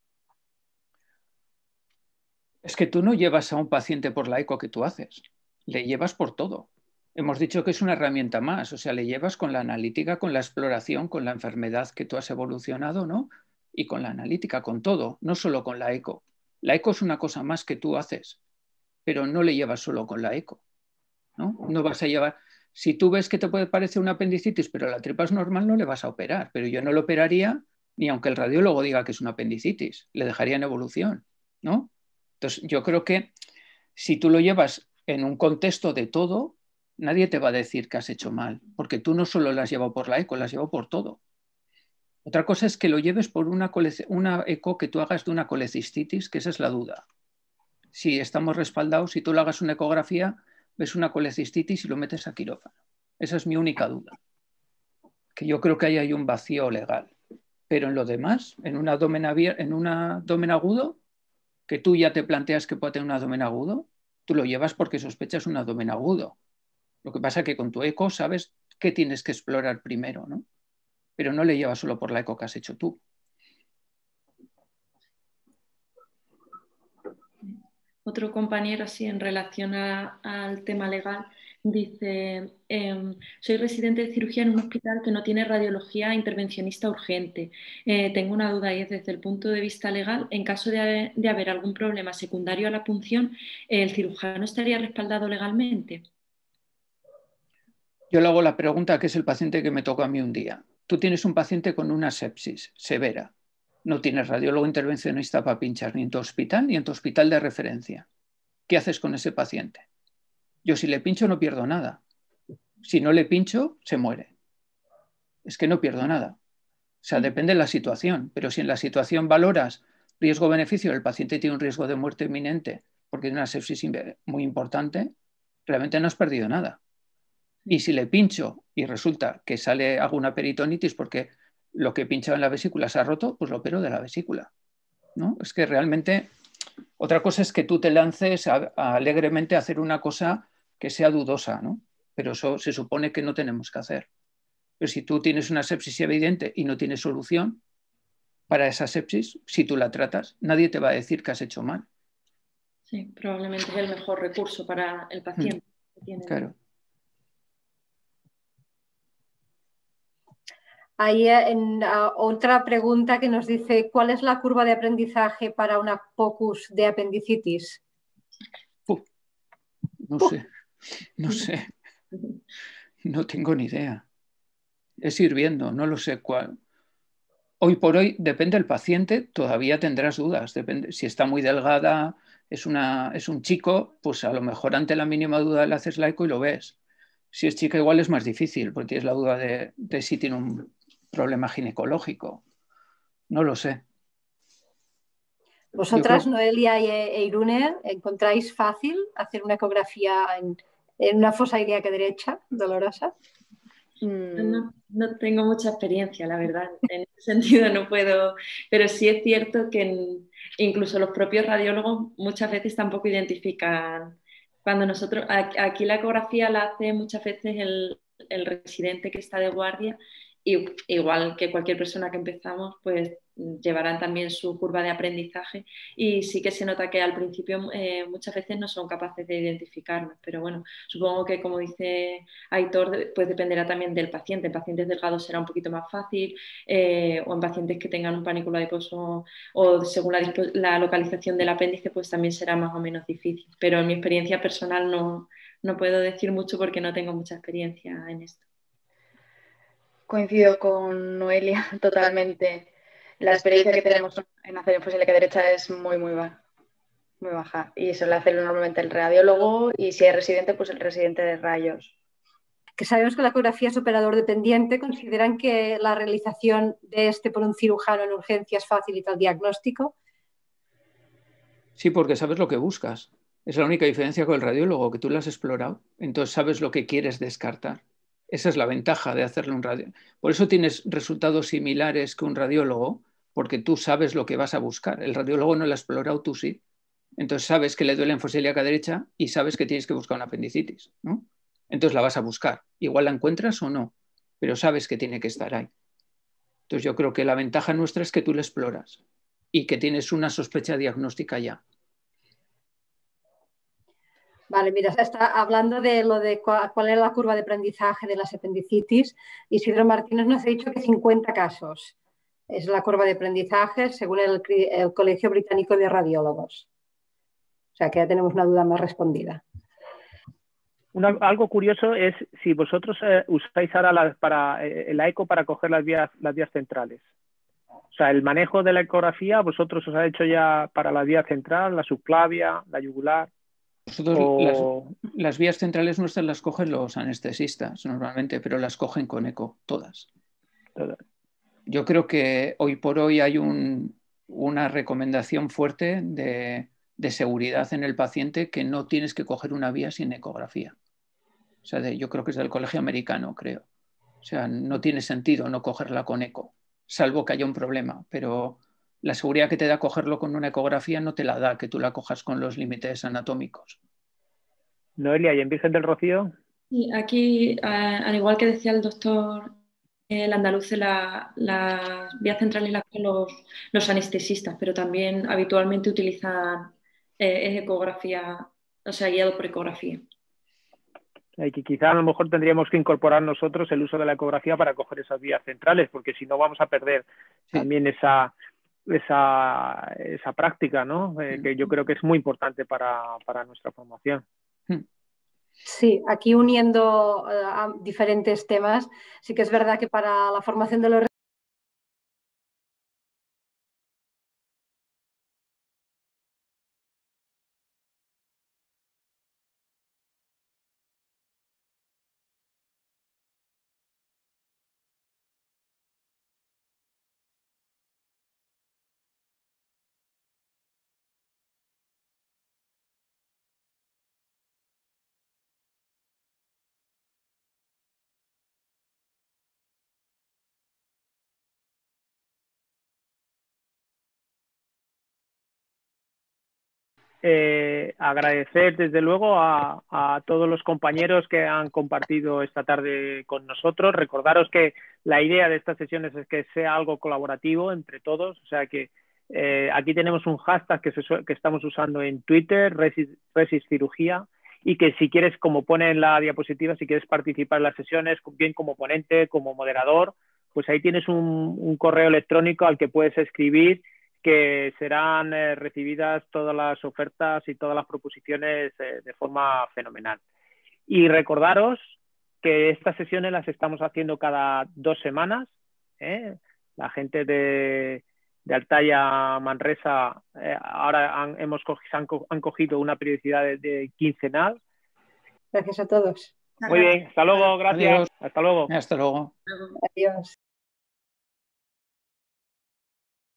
Es que tú no llevas a un paciente por la eco que tú haces, le llevas por todo. Hemos dicho que es una herramienta más, o sea, le llevas con la analítica, con la exploración, con la enfermedad que tú has evolucionado, ¿no? Y con la analítica, con todo, no solo con la eco. La eco es una cosa más que tú haces pero no le llevas solo con la eco. ¿no? no vas a llevar, si tú ves que te puede parecer una apendicitis, pero la tripa es normal, no le vas a operar. Pero yo no lo operaría ni aunque el radiólogo diga que es una apendicitis, le dejaría en evolución. ¿no? Entonces, yo creo que si tú lo llevas en un contexto de todo, nadie te va a decir que has hecho mal, porque tú no solo las llevo por la eco, las llevo por todo. Otra cosa es que lo lleves por una, una eco que tú hagas de una colecistitis, que esa es la duda si estamos respaldados, si tú le hagas una ecografía, ves una colecistitis y lo metes a quirófano. Esa es mi única duda. Que yo creo que ahí hay un vacío legal. Pero en lo demás, en un abdomen, en un abdomen agudo, que tú ya te planteas que puede tener un abdomen agudo, tú lo llevas porque sospechas un abdomen agudo. Lo que pasa es que con tu eco sabes qué tienes que explorar primero, ¿no? Pero no le llevas solo por la eco que has hecho tú. otro compañero así en relación al tema legal dice, em, soy residente de cirugía en un hospital que no tiene radiología intervencionista urgente. Eh, tengo una duda y es desde el punto de vista legal, en caso de, haber algún problema secundario a la punción, ¿el cirujano estaría respaldado legalmente? Yo le hago la pregunta que es el paciente que me toca a mí un día. Tú tienes un paciente con una sepsis severa. No tienes radiólogo intervencionista para pinchar ni en tu hospital ni en tu hospital de referencia. ¿Qué haces con ese paciente? Yo si le pincho no pierdo nada. Si no le pincho, se muere. Es que no pierdo nada. O sea, depende de la situación, pero si en la situación valoras riesgo-beneficio, el paciente tiene un riesgo de muerte inminente porque tiene una sepsis muy importante, realmente no has perdido nada. Y si le pincho y resulta que sale alguna peritonitis porque lo que he pinchado en la vesícula se ha roto, pues lo opero de la vesícula. ¿no? Es que realmente otra cosa es que tú te lances alegremente a hacer una cosa que sea dudosa, ¿no? pero eso se supone que no tenemos que hacer. Pero si tú tienes una sepsis evidente y no tienes solución para esa sepsis, si tú la tratas, nadie te va a decir que has hecho mal. Sí, probablemente es el mejor recurso para el paciente. Mm. Que tiene. Claro. Ahí en ah, otra pregunta que nos dice, ¿cuál es la curva de aprendizaje para una POCUS de apendicitis? no sé, no sé, no tengo ni idea. Es ir viendo, no lo sé cuál. Hoy por hoy, depende del paciente, todavía tendrás dudas. Depende, si está muy delgada, es, una, es un chico, pues a lo mejor ante la mínima duda le haces laico y lo ves. Si es chica, igual es más difícil, porque tienes la duda de si tiene un problema ginecológico. No lo sé. Vosotras, Noelia eh, e Irune, ¿encontráis fácil hacer una ecografía en, una fosa ilíaca derecha dolorosa? Mm. No, tengo mucha experiencia, la verdad. En ese (laughs) sentido no puedo, pero sí es cierto que incluso los propios radiólogos muchas veces tampoco identifican. Cuando nosotros, aquí la ecografía la hace muchas veces el residente que está de guardia igual que cualquier persona que empezamos, pues llevarán también su curva de aprendizaje y sí que se nota que al principio eh, muchas veces no son capaces de identificarnos, pero bueno, supongo que como dice Aitor, pues dependerá también del paciente. En pacientes delgados será un poquito más fácil eh, o en pacientes que tengan un panículo adiposo o según la, la, localización del apéndice, pues también será más o menos difícil. Pero en mi experiencia personal no puedo decir mucho porque no tengo mucha experiencia en esto. Coincido con Noelia (laughs) totalmente. La experiencia que tenemos en hacer que derecha es muy, muy baja. Muy baja. Y eso lo hace normalmente el radiólogo y si es residente, pues el residente de rayos. Que sabemos que la ecografía es operador dependiente. ¿Consideran que la realización de este por un cirujano en urgencias facilita el diagnóstico? Sí, porque sabes lo que buscas. Es la única diferencia con el radiólogo, que tú lo has explorado, entonces sabes lo que quieres descartar. Esa es la ventaja de hacerle un radio. Por eso tienes resultados similares que un radiólogo, porque tú sabes lo que vas a buscar. El radiólogo no lo ha explorado, tú sí. Entonces sabes que le duele en fosiliaca derecha y sabes que tienes que buscar una apendicitis. Entonces la vas a buscar. Igual la encuentras o no, pero sabes que tiene que estar ahí. Entonces yo creo que la ventaja nuestra es que tú la exploras y que tienes una sospecha diagnóstica ya. Vale, mira, está hablando de lo de cuál es la curva de aprendizaje de las apendicitis. Isidro Martínez nos ha dicho que 50 casos es la curva de aprendizaje según el, Colegio Británico de Radiólogos. O sea que ya tenemos una duda más respondida. algo curioso es si vosotros eh, usáis ahora eh, la, eco para coger las vías, las vías centrales. O sea, el manejo de la ecografía, vosotros os ha hecho ya para la vía central, la subclavia, la yugular las, vías centrales nuestras las cogen los anestesistas normalmente, pero las cogen con eco, todas. Yo creo que hoy por hoy hay una recomendación fuerte de, seguridad en el paciente que no tienes que coger una vía sin ecografía. O sea, yo creo que es del colegio americano, creo. O sea, no tiene sentido no cogerla con eco, salvo que haya un problema, pero la seguridad que te da cogerlo con una ecografía no te la da que tú la cojas con los límites anatómicos. Noelia, ¿y en Virgen del Rocío? Y aquí, al igual que decía el doctor eh, el andaluz, las la vía central y los, los anestesistas, pero también habitualmente utilizan eh, ecografía, o sea, guiado por ecografía. Y quizá a lo mejor tendríamos que incorporar nosotros el uso de la ecografía para coger esas vías centrales, porque si no vamos a perder también esa, esa, esa práctica, ¿no? Eh, que yo creo que es muy importante para, para nuestra formación. Hmm. Sí, aquí uniendo eh, diferentes temas, sí que es verdad que para la formación de los Eh, agradecer desde luego a, todos los compañeros que han compartido esta tarde con nosotros. Recordaros que la idea de estas sesiones es que sea algo colaborativo entre todos, o sea que eh, aquí tenemos un hashtag que, que estamos usando en Twitter, Resist, Cirugía, y que si quieres, como pone en la diapositiva, si quieres participar en las sesiones, bien como ponente, como moderador, pues ahí tienes un correo electrónico al que puedes escribir que serán eh, recibidas todas las ofertas y todas las proposiciones eh, de forma fenomenal. Y recordaros que estas sesiones las estamos haciendo cada dos semanas. ¿eh? La gente de, Altaya Manresa ahora han, hemos cogido, han, cogido una periodicidad de, quincenal. Gracias a todos. Muy bien, hasta luego, gracias. Hasta luego. Hasta luego. Adiós.